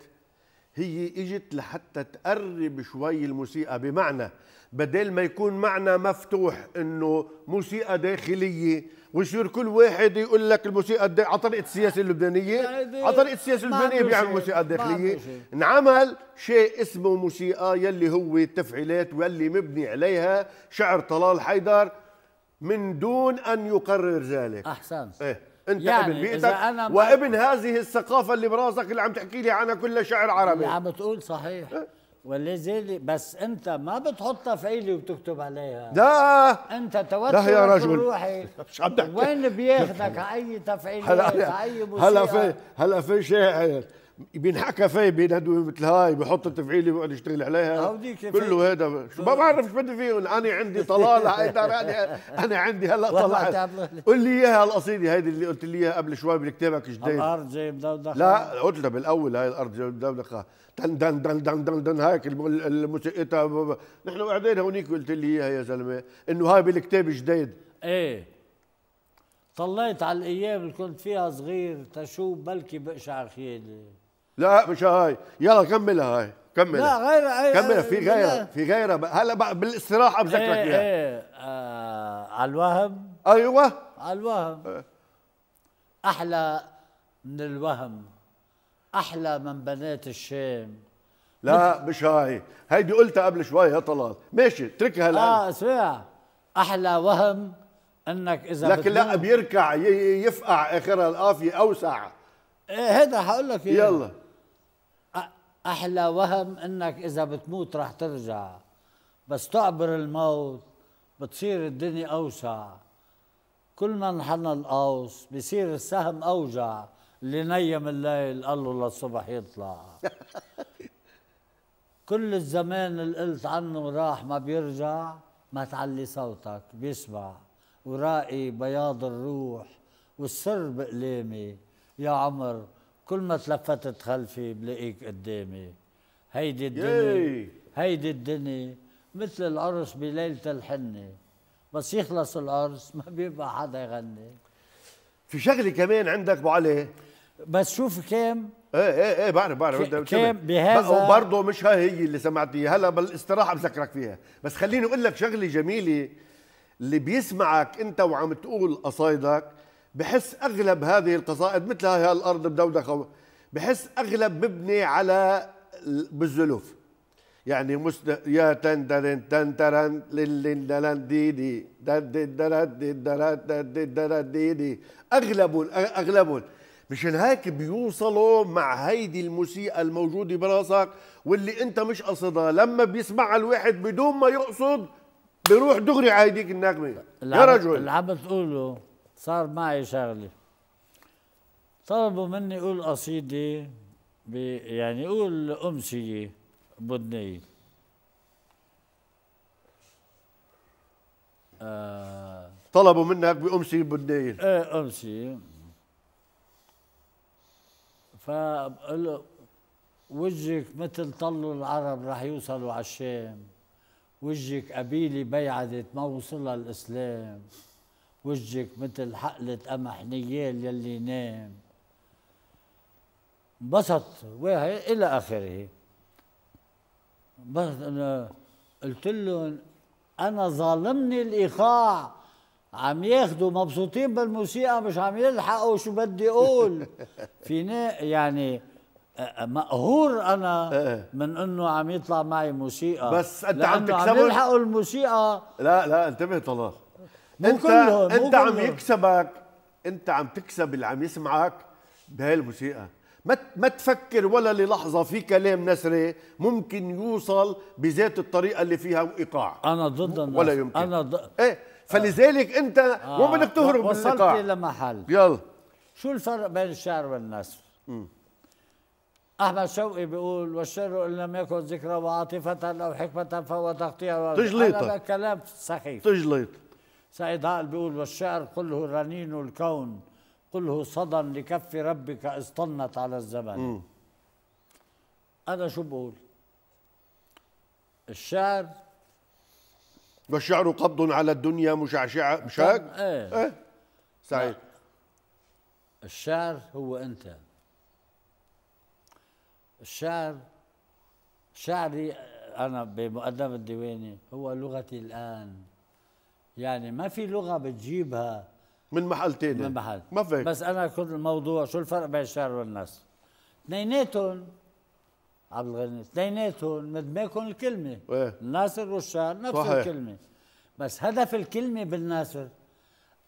هي اجت لحتى تقرب شوي الموسيقى بمعنى بدل ما يكون معنى مفتوح انه موسيقى داخليه ويصير كل واحد يقول لك الموسيقى على طريقه السياسه اللبنانيه على يعني طريقه السياسه اللبنانيه بيعمل موسيقى داخليه انعمل شيء اسمه موسيقى يلي هو التفعيلات واللي مبني عليها شعر طلال حيدر من دون ان يقرر ذلك احسن إيه؟ انت يعني ابن بيئتك أنا وابن هذه الثقافه اللي براسك اللي عم تحكي لي عنها كلها شعر عربي اللي عم بتقول صحيح إيه؟ ولذلك بس انت ما بتحطها في ايدي وبتكتب عليها لا انت توتر يا رجل روحي مش عم تحكي وين بياخذك على اي تفعيل هلا إيه؟ اي موسيقى هلا في هلا في شاعر بينحكى فيه بينهدوا مثل هاي بحط التفعيل بيقعد يشتغل عليها كله هذا ما بعرف شو بدي فيه انا عندي طلال انا انا عندي هلا طلعت قول لي اياها القصيده هيدي اللي قلت لي اياها قبل شوي بكتابك جديد الارض زي مدودخه لا قلت لها بالاول هاي الارض زي مدودخه دن دن دن دن دن, دن هيك الموسيقى نحن قاعدين هونيك قلت لي اياها يا زلمه انه هاي بالكتاب جديد ايه طليت على الايام اللي كنت فيها صغير تشوف بلكي بقشع خيالي لا مش هاي يلا كملها هاي كملها لا غير كملها في غيرها في غيرها هلا بالاستراحه بذكرك إيه، اياها ايه آه على الوهم ايوه على الوهم آه. احلى من الوهم احلى من بنات الشام لا مش هاي هيدي قلتها قبل شوي يا طلال ماشي اتركها هلا اه اسمع احلى وهم انك اذا لكن لا بيركع يفقع اخرها القافيه اوسع ايه هذا هقول لك يلا احلى وهم انك اذا بتموت رح ترجع بس تعبر الموت بتصير الدنيا اوسع كل ما انحنى القوس بصير السهم اوجع اللي نيم الليل قال له للصبح يطلع كل الزمان اللي قلت عنه راح ما بيرجع ما تعلي صوتك بيسمع ورائي بياض الروح والسر بقلامي يا عمر كل ما تلفتت خلفي بلاقيك قدامي هيدي الدنيا هيدي الدنيا مثل العرس بليلة الحنة بس يخلص العرس ما بيبقى حدا يغني في شغلة كمان عندك ابو علي بس شوف كام ايه ايه ايه بعرف بعرف كام بهذا وبرضه مش هاي هي اللي سمعتيها هلا بالاستراحة بذكرك فيها بس خليني اقول لك شغلة جميلة اللي بيسمعك انت وعم تقول قصايدك بحس اغلب هذه القصائد مثل هاي الارض بدودخه بحس اغلب مبني على بالزلوف يعني مست... يا تن تندرن تن ترن ديدي دي دي دي دي درد ديدي اغلبهم اغلبهم مشان هيك بيوصلوا مع هيدي الموسيقى الموجوده براسك واللي انت مش قصدها لما بيسمعها الواحد بدون ما يقصد بيروح دغري على هيديك النغمه يا رجل اللي عم بتقوله صار معي شغله طلبوا مني اقول قصيده يعني اقول امسيه بدنيه آه طلبوا منك بامسيه بدنيه ايه امسيه فقال وجهك مثل طلوا العرب رح يوصلوا على الشام وجهك قبيله بيعدت ما وصلها الاسلام وجهك مثل حقلة قمح نيال يلي نام انبسط وهي الى اخره بس انا قلت لهم انا ظالمني الايقاع عم ياخذوا مبسوطين بالموسيقى مش عم يلحقوا شو بدي اقول في يعني مقهور انا إيه. من انه عم يطلع معي موسيقى بس انت عم تكسبهم عم يلحقوا الموسيقى لا لا انتبه طلال مو انت كلهم. انت عم يكسبك انت عم تكسب اللي عم يسمعك بهاي الموسيقى ما ما تفكر ولا للحظه في كلام نسري ممكن يوصل بذات الطريقه اللي فيها ايقاع انا ضد الناس. ولا يمكن انا ضد ايه فلذلك انت آه. وين بدك تهرب من الايقاع وصلت لمحل يلا شو الفرق بين الشعر والنثر؟ احمد شوقي بيقول والشعر ان لم يكن ذكرى وعاطفه او حكمه فهو تغطيه تجليطه كلام سخيف تجليط سعيد عقل بيقول والشعر قله رنين الكون قله صدى لكف ربك اصطنت على الزمن انا شو بقول الشعر والشعر قبض على الدنيا مشعشعة مشاك ايه, ايه؟ سعيد الشعر هو انت الشعر شعري انا بمقدمة ديواني هو لغتي الان يعني ما في لغه بتجيبها من محل تاني من محل ما فيك بس انا كل الموضوع شو الفرق بين الشعر والنثر اثنيناتهم عبد الغني اثنيناتهم مدماكم الكلمه ايه؟ الناصر والشعر نفس صحيح. الكلمه بس هدف الكلمه بالناصر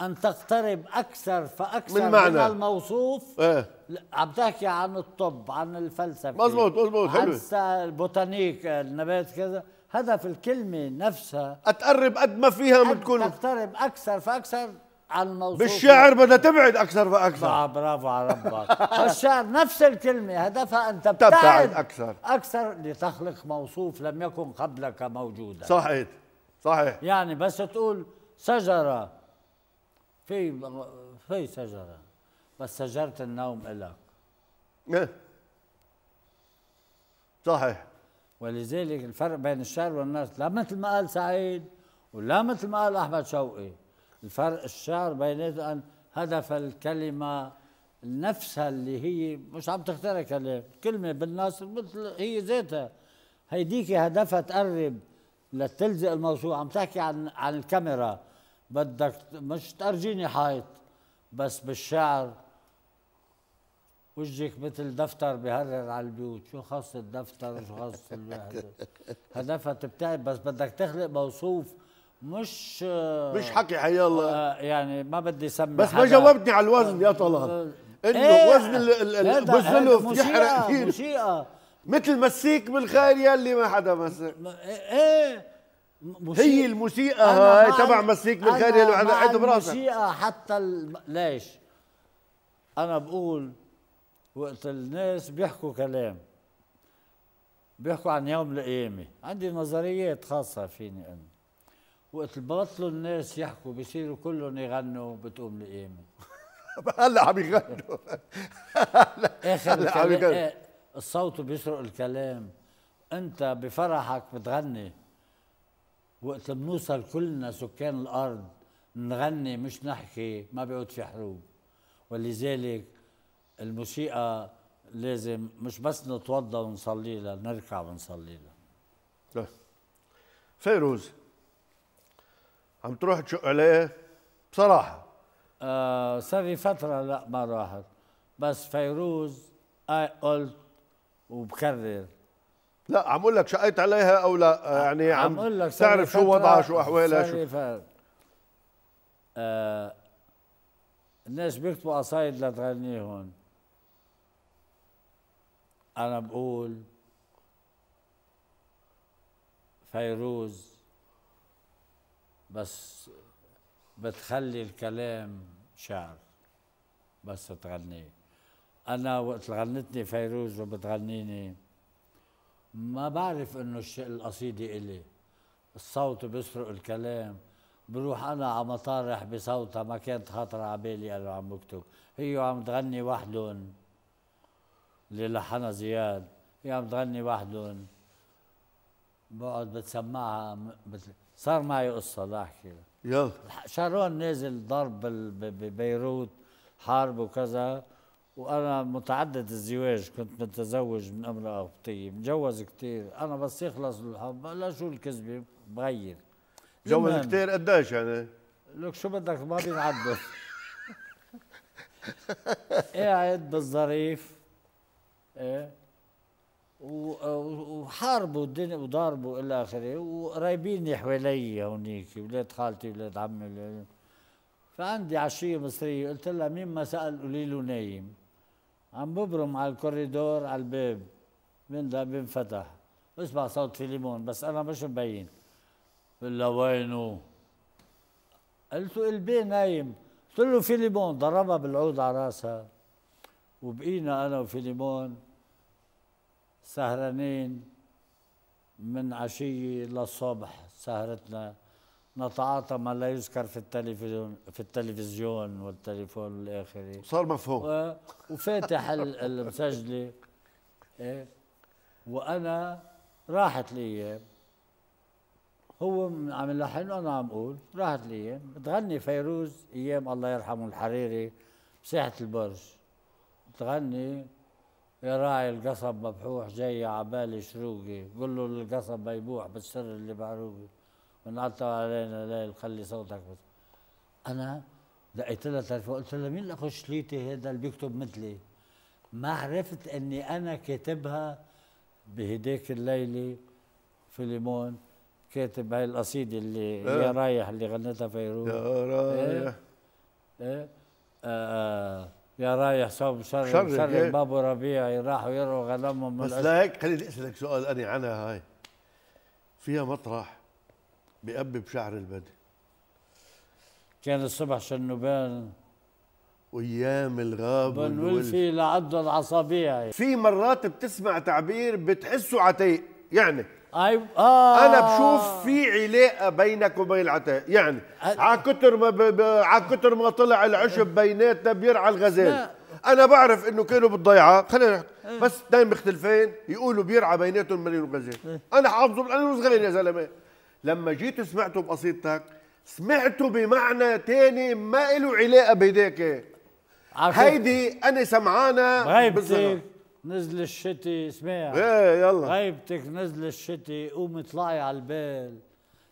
ان تقترب اكثر فاكثر من, معنى. من الموصوف ايه؟ عم تحكي عن الطب عن الفلسفه مزبوط مزبوط حلو البوتانيك النبات كذا هدف الكلمة نفسها أتقرب قد ما فيها بتكون تقترب أكثر فأكثر عن الموصوف بالشعر بدها تبعد أكثر فأكثر آه، برافو على ربك فالشعر نفس الكلمة هدفها أن تبتعد, تبتعد أكثر أكثر لتخلق موصوف لم يكن قبلك موجودا صحيح صحيح يعني بس تقول شجرة في في شجرة بس شجرة النوم إلك إيه. صحيح ولذلك الفرق بين الشعر والنص لا مثل ما قال سعيد ولا مثل ما قال احمد شوقي الفرق الشعر بين ان هدف الكلمه نفسها اللي هي مش عم تخترع كلام كلمه بالنص مثل هي ذاتها هيديك هدفها تقرب لتلزق الموضوع عم تحكي عن عن الكاميرا بدك مش تأرجيني حيط بس بالشعر وجهك مثل دفتر بهرر على البيوت شو خص الدفتر شو خص هدفها تبتعد بس بدك تخلق موصوف مش مش حكي حي الله آه، يعني ما بدي سمي بس ما جاوبتني على الوزن يا طلال آه، انه إيه وزن البزلف إيه، إيه؟ يحرق كثير موسيقى مثل مسيك بالخير يلي ما حدا مسك إيه،, ايه موسيقى. هي الموسيقى هاي تبع مسيك بالخير يلي ما حدا براسك الموسيقى حتى ال... ليش انا بقول وقت الناس بيحكوا كلام بيحكوا عن يوم القيامة عندي نظريات خاصة فيني أنا وقت بطلوا الناس يحكوا بيصيروا كلهم يغنوا بتقوم القيامة هلا عم يغنوا هلا عم يغنوا آه، الصوت بيسرق الكلام أنت بفرحك بتغني وقت بنوصل كلنا سكان الأرض نغني مش نحكي ما بيعود في حروب ولذلك الموسيقى لازم مش بس نتوضى ونصلي لها نركع ونصلي لها فيروز عم تروح تشق عليه بصراحه آه صار لي فتره لا ما راحت بس فيروز اي قلت وبكرر لا عم اقول لك شقيت عليها او لا يعني عم, عم أقول لك تعرف شو وضعها شو احوالها شو آه الناس بيكتبوا قصايد لتغنيهم أنا بقول فيروز بس بتخلي الكلام شعر بس تغني أنا وقت غنتني فيروز وبتغنيني ما بعرف إنه الشيء القصيدة إلي الصوت بيسرق الكلام بروح أنا على مطارح بصوتها ما كانت خاطرة على بالي أنا عم بكتب هي عم تغني وحدهم اللي لحنها زياد هي عم تغني وحدهم بقعد بتسمعها بت... صار معي قصه لا احكي يلا شارون نازل ضرب ببيروت حرب وكذا وانا متعدد الزواج كنت متزوج من امراه قبطيه مجوز كثير انا بس يخلص الحب لا شو الكذبه بغير مجوز كثير قديش يعني؟ لك شو بدك ما بينعدوا قاعد بالظريف ايه وحاربوا الدنيا وضاربوا الى اخره وقرايبيني حوالي هونيك ولاد خالتي ولاد عمي ولاد فعندي عشيه مصريه قلت لها مين ما سال قولي له نايم عم ببرم على الكوريدور على الباب من ده بينفتح بسمع صوت في ليمون بس انا مش مبين قلت وينه؟ قلت له البي نايم قلت له في ليمون ضربها بالعود على راسها وبقينا انا ليمون سهرانين من عشية للصبح سهرتنا نتعاطى ما لا يذكر في التلفزيون في التلفزيون والتليفون الآخر صار مفهوم وفاتح المسجلة إيه وأنا راحت الأيام هو عم يلحن وأنا عم أقول راحت الأيام تغني فيروز أيام الله يرحمه الحريري بساحة البرج تغني يا راعي القصب مبحوح جاي عبالي شروقي قول له القصب بيبوح بالسر اللي بعروقي ونعطوا علينا ليل خلي صوتك بس انا دقيت لها تلفون قلت لها مين الاخو شليتي هذا اللي بيكتب مثلي ما عرفت اني انا كاتبها بهديك الليله في ليمون كاتب هاي القصيده اللي أه. يا رايح اللي غنتها فيروز يا رايح ايه, إيه. آه, آه. يا رايح صوب شر شر, شر بابو ربيعي راحوا يروا غنمهم بس لهيك خليني اسالك سؤال اني عنها هاي فيها مطرح بقبب شعر البد كان الصبح شنبان وايام الغاب والولفي لعض العصابيع في مرات بتسمع تعبير بتحسه عتيق يعني انا آه. بشوف في علاقه بينك وبين العتاق يعني على كتر ما ب... على كثر ما طلع العشب بيناتنا بيرعى الغزال انا بعرف انه كانوا بالضيعه خلينا بس دايما مختلفين يقولوا بيرعى بيناتهم مليون غزال انا حافظه انا صغير يا زلمه لما جيت سمعته بقصيدتك سمعته بمعنى تاني ما له علاقه بهداك هيدي انا سمعانه بصراحه نزل الشتي اسمع ايه يلا غيبتك نزل الشتي قوم اطلعي على البال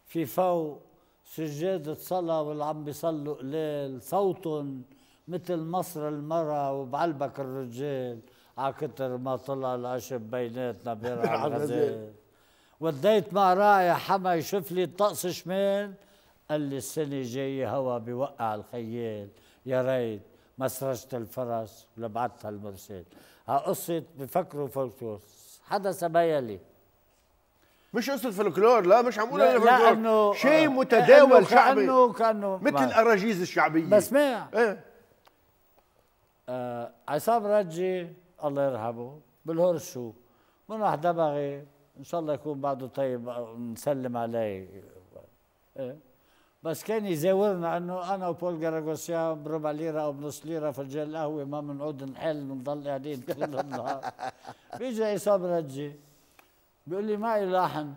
في فوق سجادة صلاة واللي عم بيصلوا قلال صوتهم مثل مصر المرة وبعلبك الرجال عكتر ما طلع العشب بيناتنا بيرعى الغزال وديت مع راعي حما يشوف لي الطقس شمال قال لي السنة جاية هوا بيوقع الخيال يا ريت ما سرجت الفرس ولا بعتها المرسال على قصه بفكروا فولكلور حدا سبايا لي مش قصه فولكلور لا مش عم بقول لا لأنه آه، شيء متداول كأنه شعبي كانه كانه مثل الاراجيز الشعبيه بس ما ايه آه عصام رجي الله يرحمه بالهرشو من واحد دبغي ان شاء الله يكون بعده طيب آه، نسلم عليه ايه بس كان يزاورنا انه انا وبول جراغوسيا بربع ليره او بنص ليره في رجال القهوه ما بنقعد نحل بنضل قاعدين طول النهار بيجي عصام رجي بيقول لي معي لحن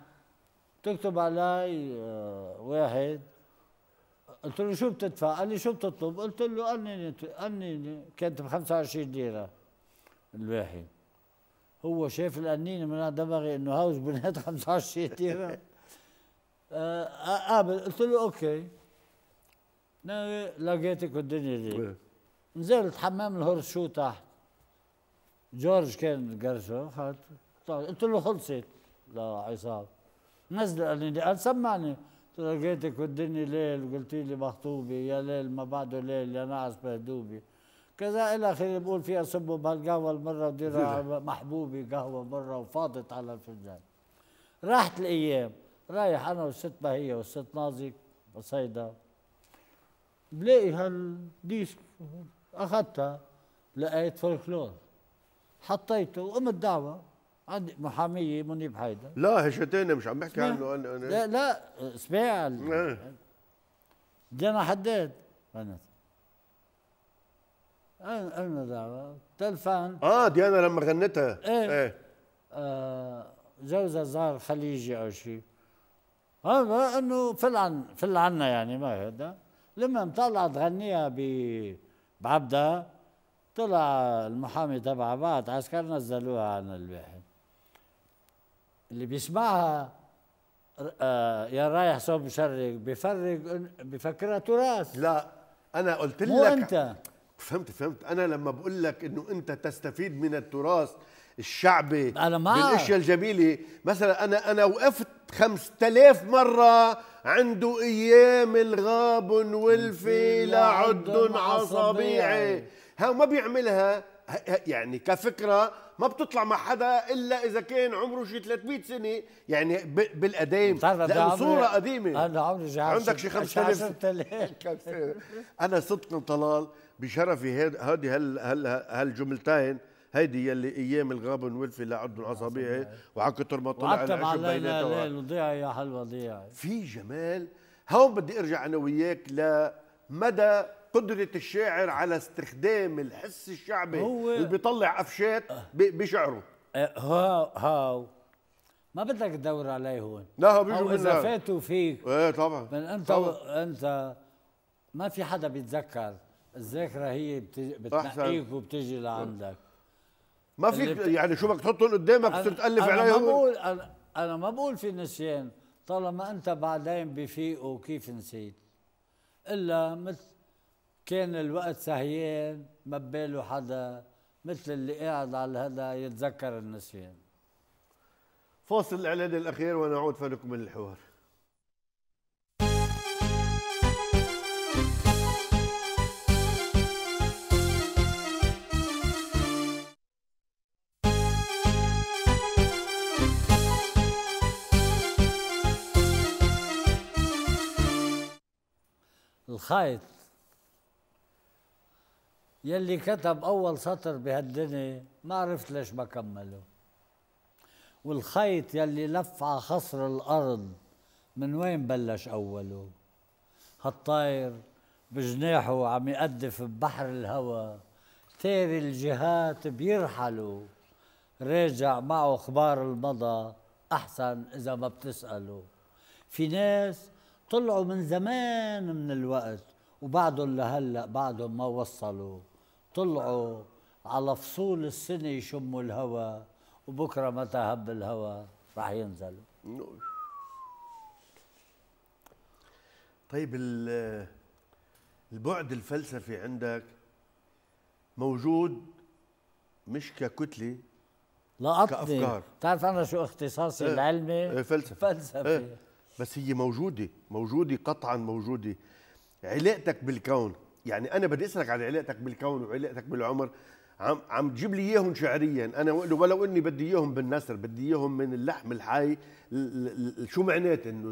تكتب علي آه، واحد قلت له شو بتدفع؟ قال لي شو بتطلب؟ قلت له اني اني كانت ب 25 ليره الواحد هو شاف القنينه من دماغي انه هاوز بنات 25 ليره قابل آه، آه، آه، قلت له اوكي ناوي لقيتك والدنيا دي نزلت حمام الهرس شو تحت جورج كان قرشه قلت له خلصت لعصام نزل قال لي قال سمعني لقيتك والدنيا ليل قلت لي مخطوبه يا ليل ما بعده ليل يا ناعس بهدوبي كذا الى اخره بقول فيها صبوا بهالقهوه المره وديرها محبوبي قهوه مره وفاضت على الفنجان راحت الايام رايح انا والست بهيه والست نازك وصيدا بلاقي هالديسك اخذتها لقيت فولكلور حطيته وقمت دعوه عندي محاميه منيب حيدر لا هشتاني مش عم بحكي عنه انا انا لا لا اسمع إيه. جانا حداد انا انا دعوة تلفان اه ديانا لما غنتها ايه, ايه. آه جوزها صار خليجي او شيء هذا انه فل عن فل عنا يعني ما هذا لما طلع تغنيها ب بعبدا طلع المحامي تبع بعض عسكر نزلوها عن الواحد اللي بيسمعها آه، يا رايح صوب مشرق بفرق بفكرها تراث لا انا قلت لك مو انت فهمت فهمت انا لما بقول لك انه انت تستفيد من التراث الشعبي انا ما بالاشياء الجميله مثلا انا انا وقفت 5000 مره عنده ايام الغاب والفي لعد عصبيعي ها ما بيعملها يعني كفكره ما بتطلع مع حدا الا اذا كان عمره شي 300 سنه يعني بالقديم لانه صوره قديمه انا عمري جاي عندك شي 5000 انا صدق طلال بشرفي هذه هل هل هالجملتين هل هيدي يلي ايام الغاب والفي لعدن عصبيه وعلى كثر ما طلع العشب بيناتها وضيع يا حلوه ضيع في جمال هون بدي ارجع انا وياك لمدى قدرة الشاعر على استخدام الحس الشعبي هو اللي بيطلع افشات بشعره إيه، هاو هاو ما بدك تدور عليه هون لا بيجوا من اذا فاتوا فيك ايه طبعا من انت طبعا. انت ما في حدا بيتذكر الذاكره هي بتنقيك وبتجي لعندك ما فيك يعني شو بدك تحطهم قدامك وتصير تالف عليهم انا ما بقول انا, أنا ما بقول في نسيان طالما انت بعدين بفيقوا كيف نسيت الا مثل كان الوقت سهيان ما بباله حدا مثل اللي قاعد على هذا يتذكر النسيان فاصل الاعلان الاخير ونعود فلكم الحوار الخيط يلي كتب أول سطر بهالدنيا ما عرفت ليش ما كمله والخيط يلي لف على خصر الأرض من وين بلش أوله هالطير بجناحه عم يقدف ببحر الهوى تاري الجهات بيرحلوا راجع معه اخبار المضى احسن اذا ما بتساله في ناس طلعوا من زمان من الوقت وبعدهم لهلا بعدهم ما وصلوا طلعوا على فصول السنة يشموا الهواء وبكرة متى هب الهواء رح ينزلوا طيب البعد الفلسفي عندك موجود مش ككتلة لا كأفكار بتعرف أنا شو اختصاصي إيه. العلمي؟ إيه، فلسفة فلسفي إيه. بس هي موجوده موجوده قطعا موجوده علاقتك بالكون يعني انا بدي اسالك عن علاقتك بالكون وعلاقتك بالعمر عم عم تجيب لي اياهم شعريا انا ولو اني بدي اياهم بالنثر بدي اياهم من اللحم الحي شو معناته انه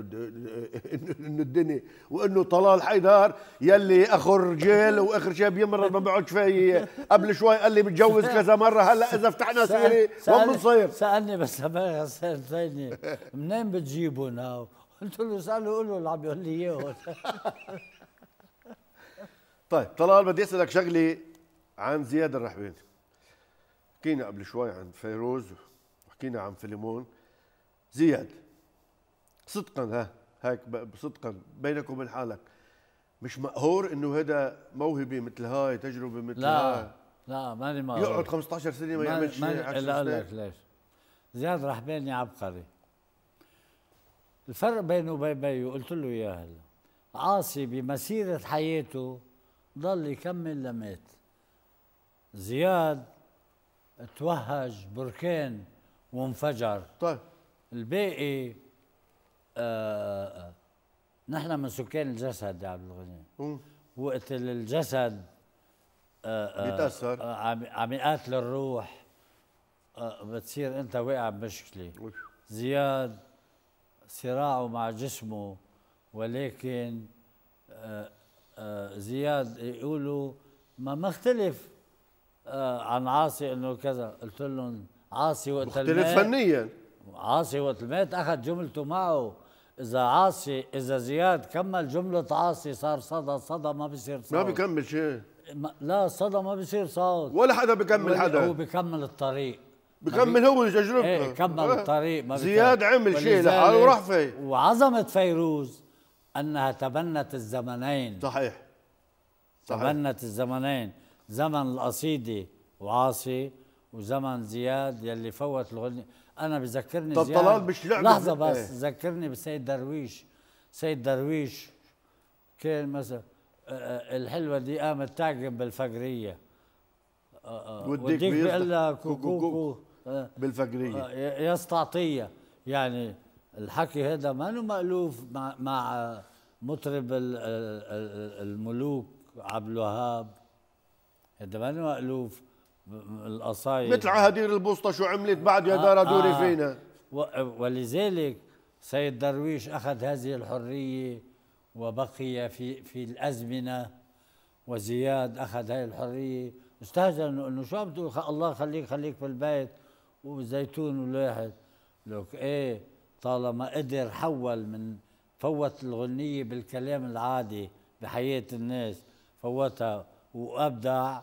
انه الدنيا وانه طلال حيدار يلي اخو رجال واخر شيء بيمرض ما بيقعدش في قبل شوي قال لي بتجوز كذا مره هلا اذا فتحنا سيره وين بنصير سالني بس سالني منين بتجيبهم هاو قلت له اساله قول له اللي عم يقول لي اياه طيب طلال بدي اسالك شغلي عن زياد الرحباني حكينا قبل شوي عن فيروز وحكينا عن فيليمون زياد صدقا ها هيك صدقا بينك وبين حالك مش مقهور انه هذا موهبه مثل هاي تجربه مثل لا هاي. لا ماني مقهور يقعد 15 سنه ما يعمل شيء لا ليش ليش زياد رحباني عبقري الفرق بينه وبين بيو قلت له اياه هلا عاصي بمسيرة حياته ضل يكمل لمات زياد توهج بركان وانفجر طيب الباقي آه, آه، نحن من سكان الجسد يا عبد الغني وقت الجسد آه، آه، بيتاثر عم عم يقاتل الروح آه بتصير انت واقع بمشكله زياد صراعه مع جسمه ولكن آه، آه، زياد يقولوا ما مختلف آه، عن عاصي انه كذا قلت لهم عاصي وقت مختلف المات فنيا عاصي وقت المات اخذ جملته معه اذا عاصي اذا زياد كمل جمله عاصي صار صدى صدى ما بيصير صوت ما بيكمل شيء لا صدى ما بيصير صوت ولا حدا بيكمل حدا هو بيكمل الطريق بكمل هو تجربته ايه كمل الطريق آه. ما زياد عمل شيء لحاله وراح في وعظمه فيروز انها تبنت الزمنين صحيح, صحيح. تبنت الزمنين زمن القصيده وعاصي وزمن زياد يلي فوت الغنية انا بذكرني طب زياد طلال مش لعبه لحظه بس ايه؟ ذكرني بالسيد درويش سيد درويش كان مثلا آه، آه، الحلوه دي قامت تعجب بالفجريه وديك, وديك بيقول كوكو كوكو. بالفجريه آه، يستعطيه يعني الحكي هذا ما انه مألوف مع, مطرب الملوك عبد الوهاب هذا ما انه مألوف القصايد مثل عهدير البوسطة شو عملت بعد يا آه، دار دوري آه، فينا ولذلك سيد درويش أخذ هذه الحرية وبقي في في الأزمنة وزياد أخذ هذه الحرية استهزأ أنه شو عم تقول الله خليك خليك في البيت وزيتون الواحد لك ايه طالما قدر حول من فوت الغنية بالكلام العادي بحياة الناس فوتها وابدع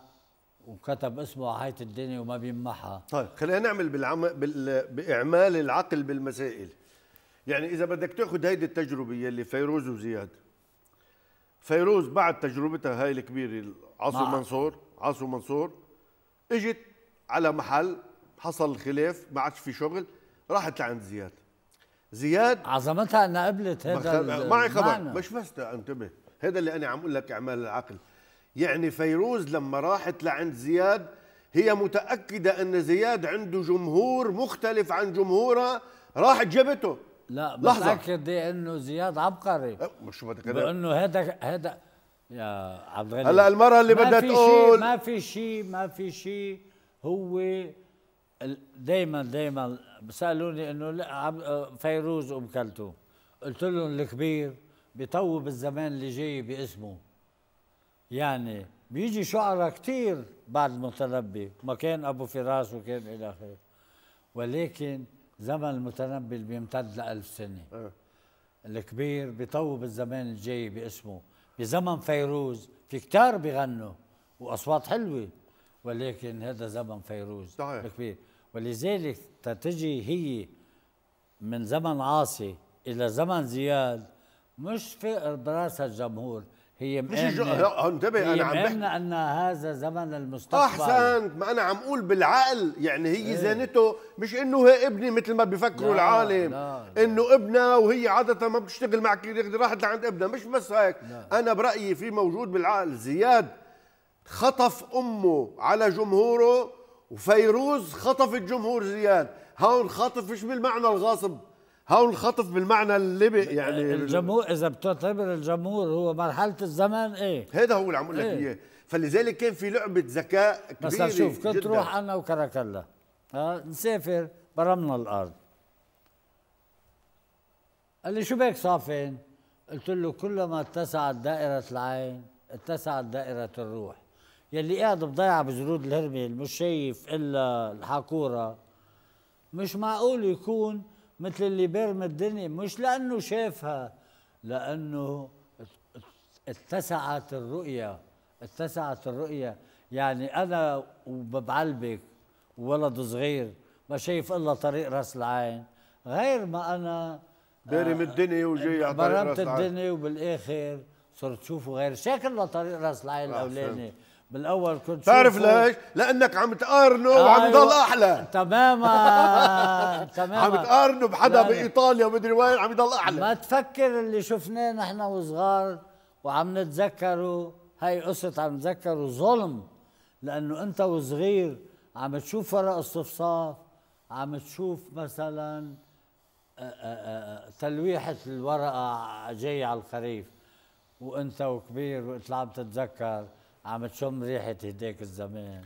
وكتب اسمه على هيئه الدنيا وما بيمحها طيب خلينا نعمل بالعم... بال... باعمال العقل بالمسائل يعني اذا بدك تاخذ هيدي التجربه يلي فيروز وزياد فيروز بعد تجربتها هاي الكبيره عاصم منصور عاصم منصور اجت على محل حصل الخلاف ما عادش في شغل راحت لعند زياد زياد عظمتها انها قبلت هذا معي خبر مش بس انتبه هذا اللي انا عم اقول لك اعمال العقل يعني فيروز لما راحت لعند زياد هي متاكده ان زياد عنده جمهور مختلف عن جمهورها راحت جابته لا متأكدة انه زياد عبقري أه، مش متأكدة بانه هذا هذا يا عبد الغني هلا المره اللي بدها تقول ما في شيء ما في شيء هو دائما دائما بسالوني انه لا آه، فيروز ام كلثوم قلت لهم الكبير بيطوب الزمان اللي جاي باسمه يعني بيجي شعراء كثير بعد المتنبي ما كان ابو فراس وكان الى اخره ولكن زمن المتنبي اللي بيمتد لألف سنه آه. الكبير بيطوب الزمان الجاي باسمه بزمن فيروز في كتار بغنوا واصوات حلوه ولكن هذا زمن فيروز طيب. الكبير ولذلك تتجي هي من زمن عاصي الى زمن زياد مش في براس الجمهور هي مش انتبه انا عم بحكي ان هذا زمن المستقبل احسنت ما انا عم اقول بالعقل يعني هي ايه؟ زانته مش انه هي ابني مثل ما بيفكروا لا العالم لا لا انه ابنها وهي عاده ما بتشتغل مع معك راحت لعند ابنها مش بس هيك انا برايي في موجود بالعقل زياد خطف امه على جمهوره وفيروز خطف الجمهور زياد هون خطف مش بالمعنى الغصب هون الخطف بالمعنى اللي يعني الجمهور اذا بتعتبر الجمهور هو مرحله الزمن ايه هذا هو اللي عم اقول لك إيه. اياه فلذلك كان في لعبه ذكاء كبيره بس شوف كنت روح انا وكراكلا ها نسافر برمنا الارض قال لي شو بك صافن قلت له كلما اتسعت دائره العين اتسعت دائره الروح يلي قاعد بضيع بجرود الهرميل مش شايف الا الحاكوره مش معقول يكون مثل اللي بيرم الدنيا مش لانه شافها لانه اتسعت الرؤيه اتسعت الرؤيه يعني انا وببعلبك ولد صغير ما شايف الا طريق راس العين غير ما انا بارم آه، الدنيا وجاي على طريق راس العين برمت الدنيا وبالاخر صرت شوفه غير شكل لطريق راس العين آه، الاولاني بالاول كنت تعرف ليش؟ لانك عم تقارنه آه وعم يضل أيوة. احلى تماما تماما عم تقارنه بحدا بايطاليا ومدري وين عم يضل احلى ما تفكر اللي شفناه نحن وصغار وعم نتذكره هاي قصة عم نتذكره ظلم لانه انت وصغير عم تشوف ورق الصفصاف عم تشوف مثلا آه، آه، آه، تلويحة الورقة جاية على الخريف وانت وكبير وقت عم تتذكر عم تشم ريحه هداك الزمان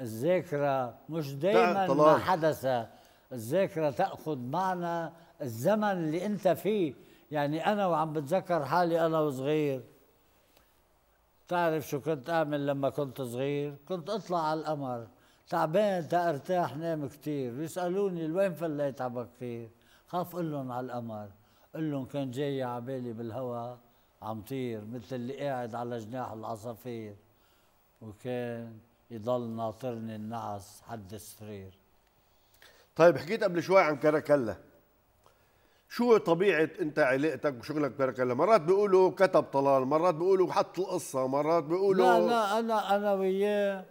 الذاكره مش دائما ما حدث الذاكره تاخذ معنا الزمن اللي انت فيه يعني انا وعم بتذكر حالي انا وصغير تعرف شو كنت اعمل لما كنت صغير كنت اطلع على القمر تعبان تأرتاح ارتاح نام كثير ويسألوني لوين فليت عبا كثير خاف اقول لهم على القمر قل لهم كان جاي عبالي بالهواء عم طير مثل اللي قاعد على جناح العصافير وكان يضل ناطرني النعس حد السرير طيب حكيت قبل شوي عن كركلة شو طبيعة انت علاقتك وشغلك بكركلة مرات بيقولوا كتب طلال مرات بيقولوا حط القصة مرات بيقولوا لا لا انا انا وياه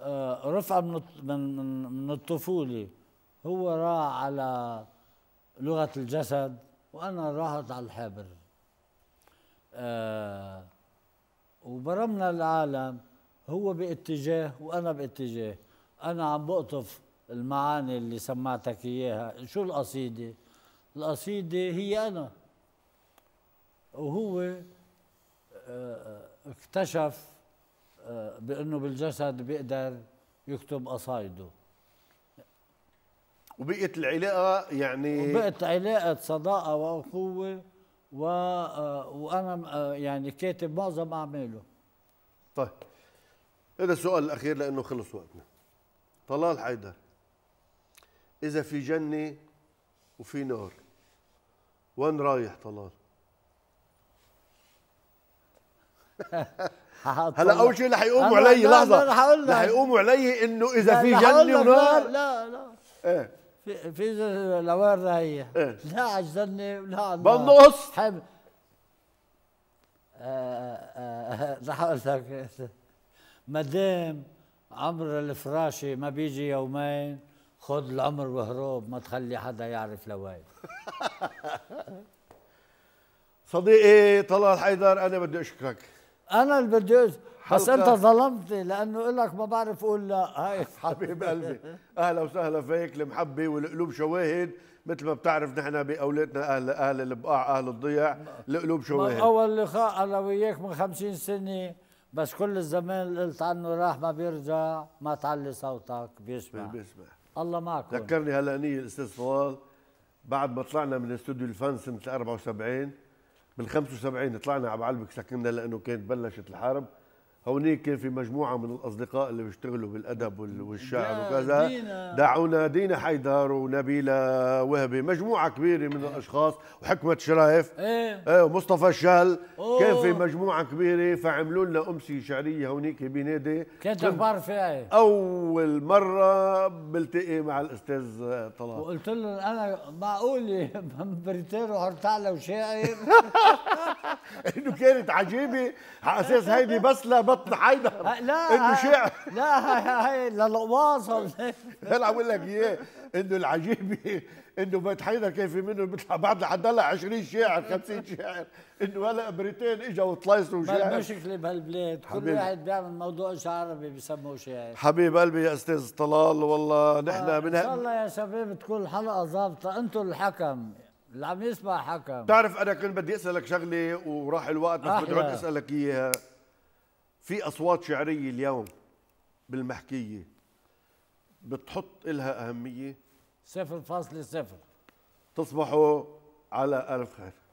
آه، رفقة من من من الطفولة هو راح على لغة الجسد وأنا راحت على الحبر أه وبرمنا العالم هو باتجاه وانا باتجاه انا عم بقطف المعاني اللي سمعتك اياها شو القصيده القصيده هي انا وهو آه، آه، اكتشف آه، بانه بالجسد بيقدر يكتب قصايده وبقت العلاقه يعني وبقت علاقه صداقه واخوه و... وانا يعني كاتب معظم اعماله طيب هذا السؤال الاخير لانه خلص وقتنا طلال حيدر اذا في جنه وفي نار وين رايح طلال هلا اول شيء رح يقوموا علي لا لحظه رح يقوموا علي انه اذا في جنه ونار لا لا ايه في في لوين رايح؟ إيه؟ لا على الجنه ولا على بالنص حب آه، آه، آه، رح اقول لك ما دام عمر الفراشي ما بيجي يومين خذ العمر وهروب ما تخلي حدا يعرف لوين صديقي طلال حيدر انا بدي اشكرك انا اللي بدي بس انت ظلمتني لانه لك ما بعرف اقول لا هاي حبيب قلبي اهلا وسهلا فيك المحبه والقلوب شواهد مثل ما بتعرف نحن باولادنا اهل اهل البقاع اهل الضيع القلوب شواهد اول لقاء انا وياك من 50 سنه بس كل الزمان قلت عنه راح ما بيرجع ما تعلي صوتك بيسمع إيه، بيسمع الله معكم ذكرني اني الأستاذ فوال بعد ما طلعنا من استوديو الفن سنة 74 بال 75 طلعنا على بعلبك سكننا لأنه كانت بلشت الحرب هونيك كان في مجموعه من الاصدقاء اللي بيشتغلوا بالادب والشعر وكذا دعونا دينا حيدر ونبيله وهبي مجموعه كبيره من الاشخاص وحكمه شرايف ايه, ايه ومصطفى الشال كان في مجموعه كبيره فعملوا لنا امسيه شعريه هونيك بنادي كانت اخبار فيها إيه؟ اول مره بلتقي مع الاستاذ طلال وقلت له انا بريتير بريتيرو هرتعلى وشاعر انه كانت عجيبه على اساس هيدي بس لا بس بطن حيدر آه، لا انه آه، شعر لا هاي لا واصل بقول لك ايه انه العجيب انه بيت حيدر كان في منه بيطلع بعد لحد هلا 20 شاعر 50 شاعر انه هلا بريتين اجوا طليسوا شاعر المشكله بهالبلاد كل واحد بيعمل موضوع عربي بسموه شاعر حبيب قلبي يا استاذ طلال والله نحن آه من ان شاء الله يا شباب تكون الحلقه ظابطه انتم الحكم اللي عم يسمع حكم بتعرف انا كنت بدي اسالك شغله وراح الوقت بس بدي اسالك اياها في اصوات شعريه اليوم بالمحكيه بتحط لها اهميه صفر فاصلة صفر تصبحوا على الف خير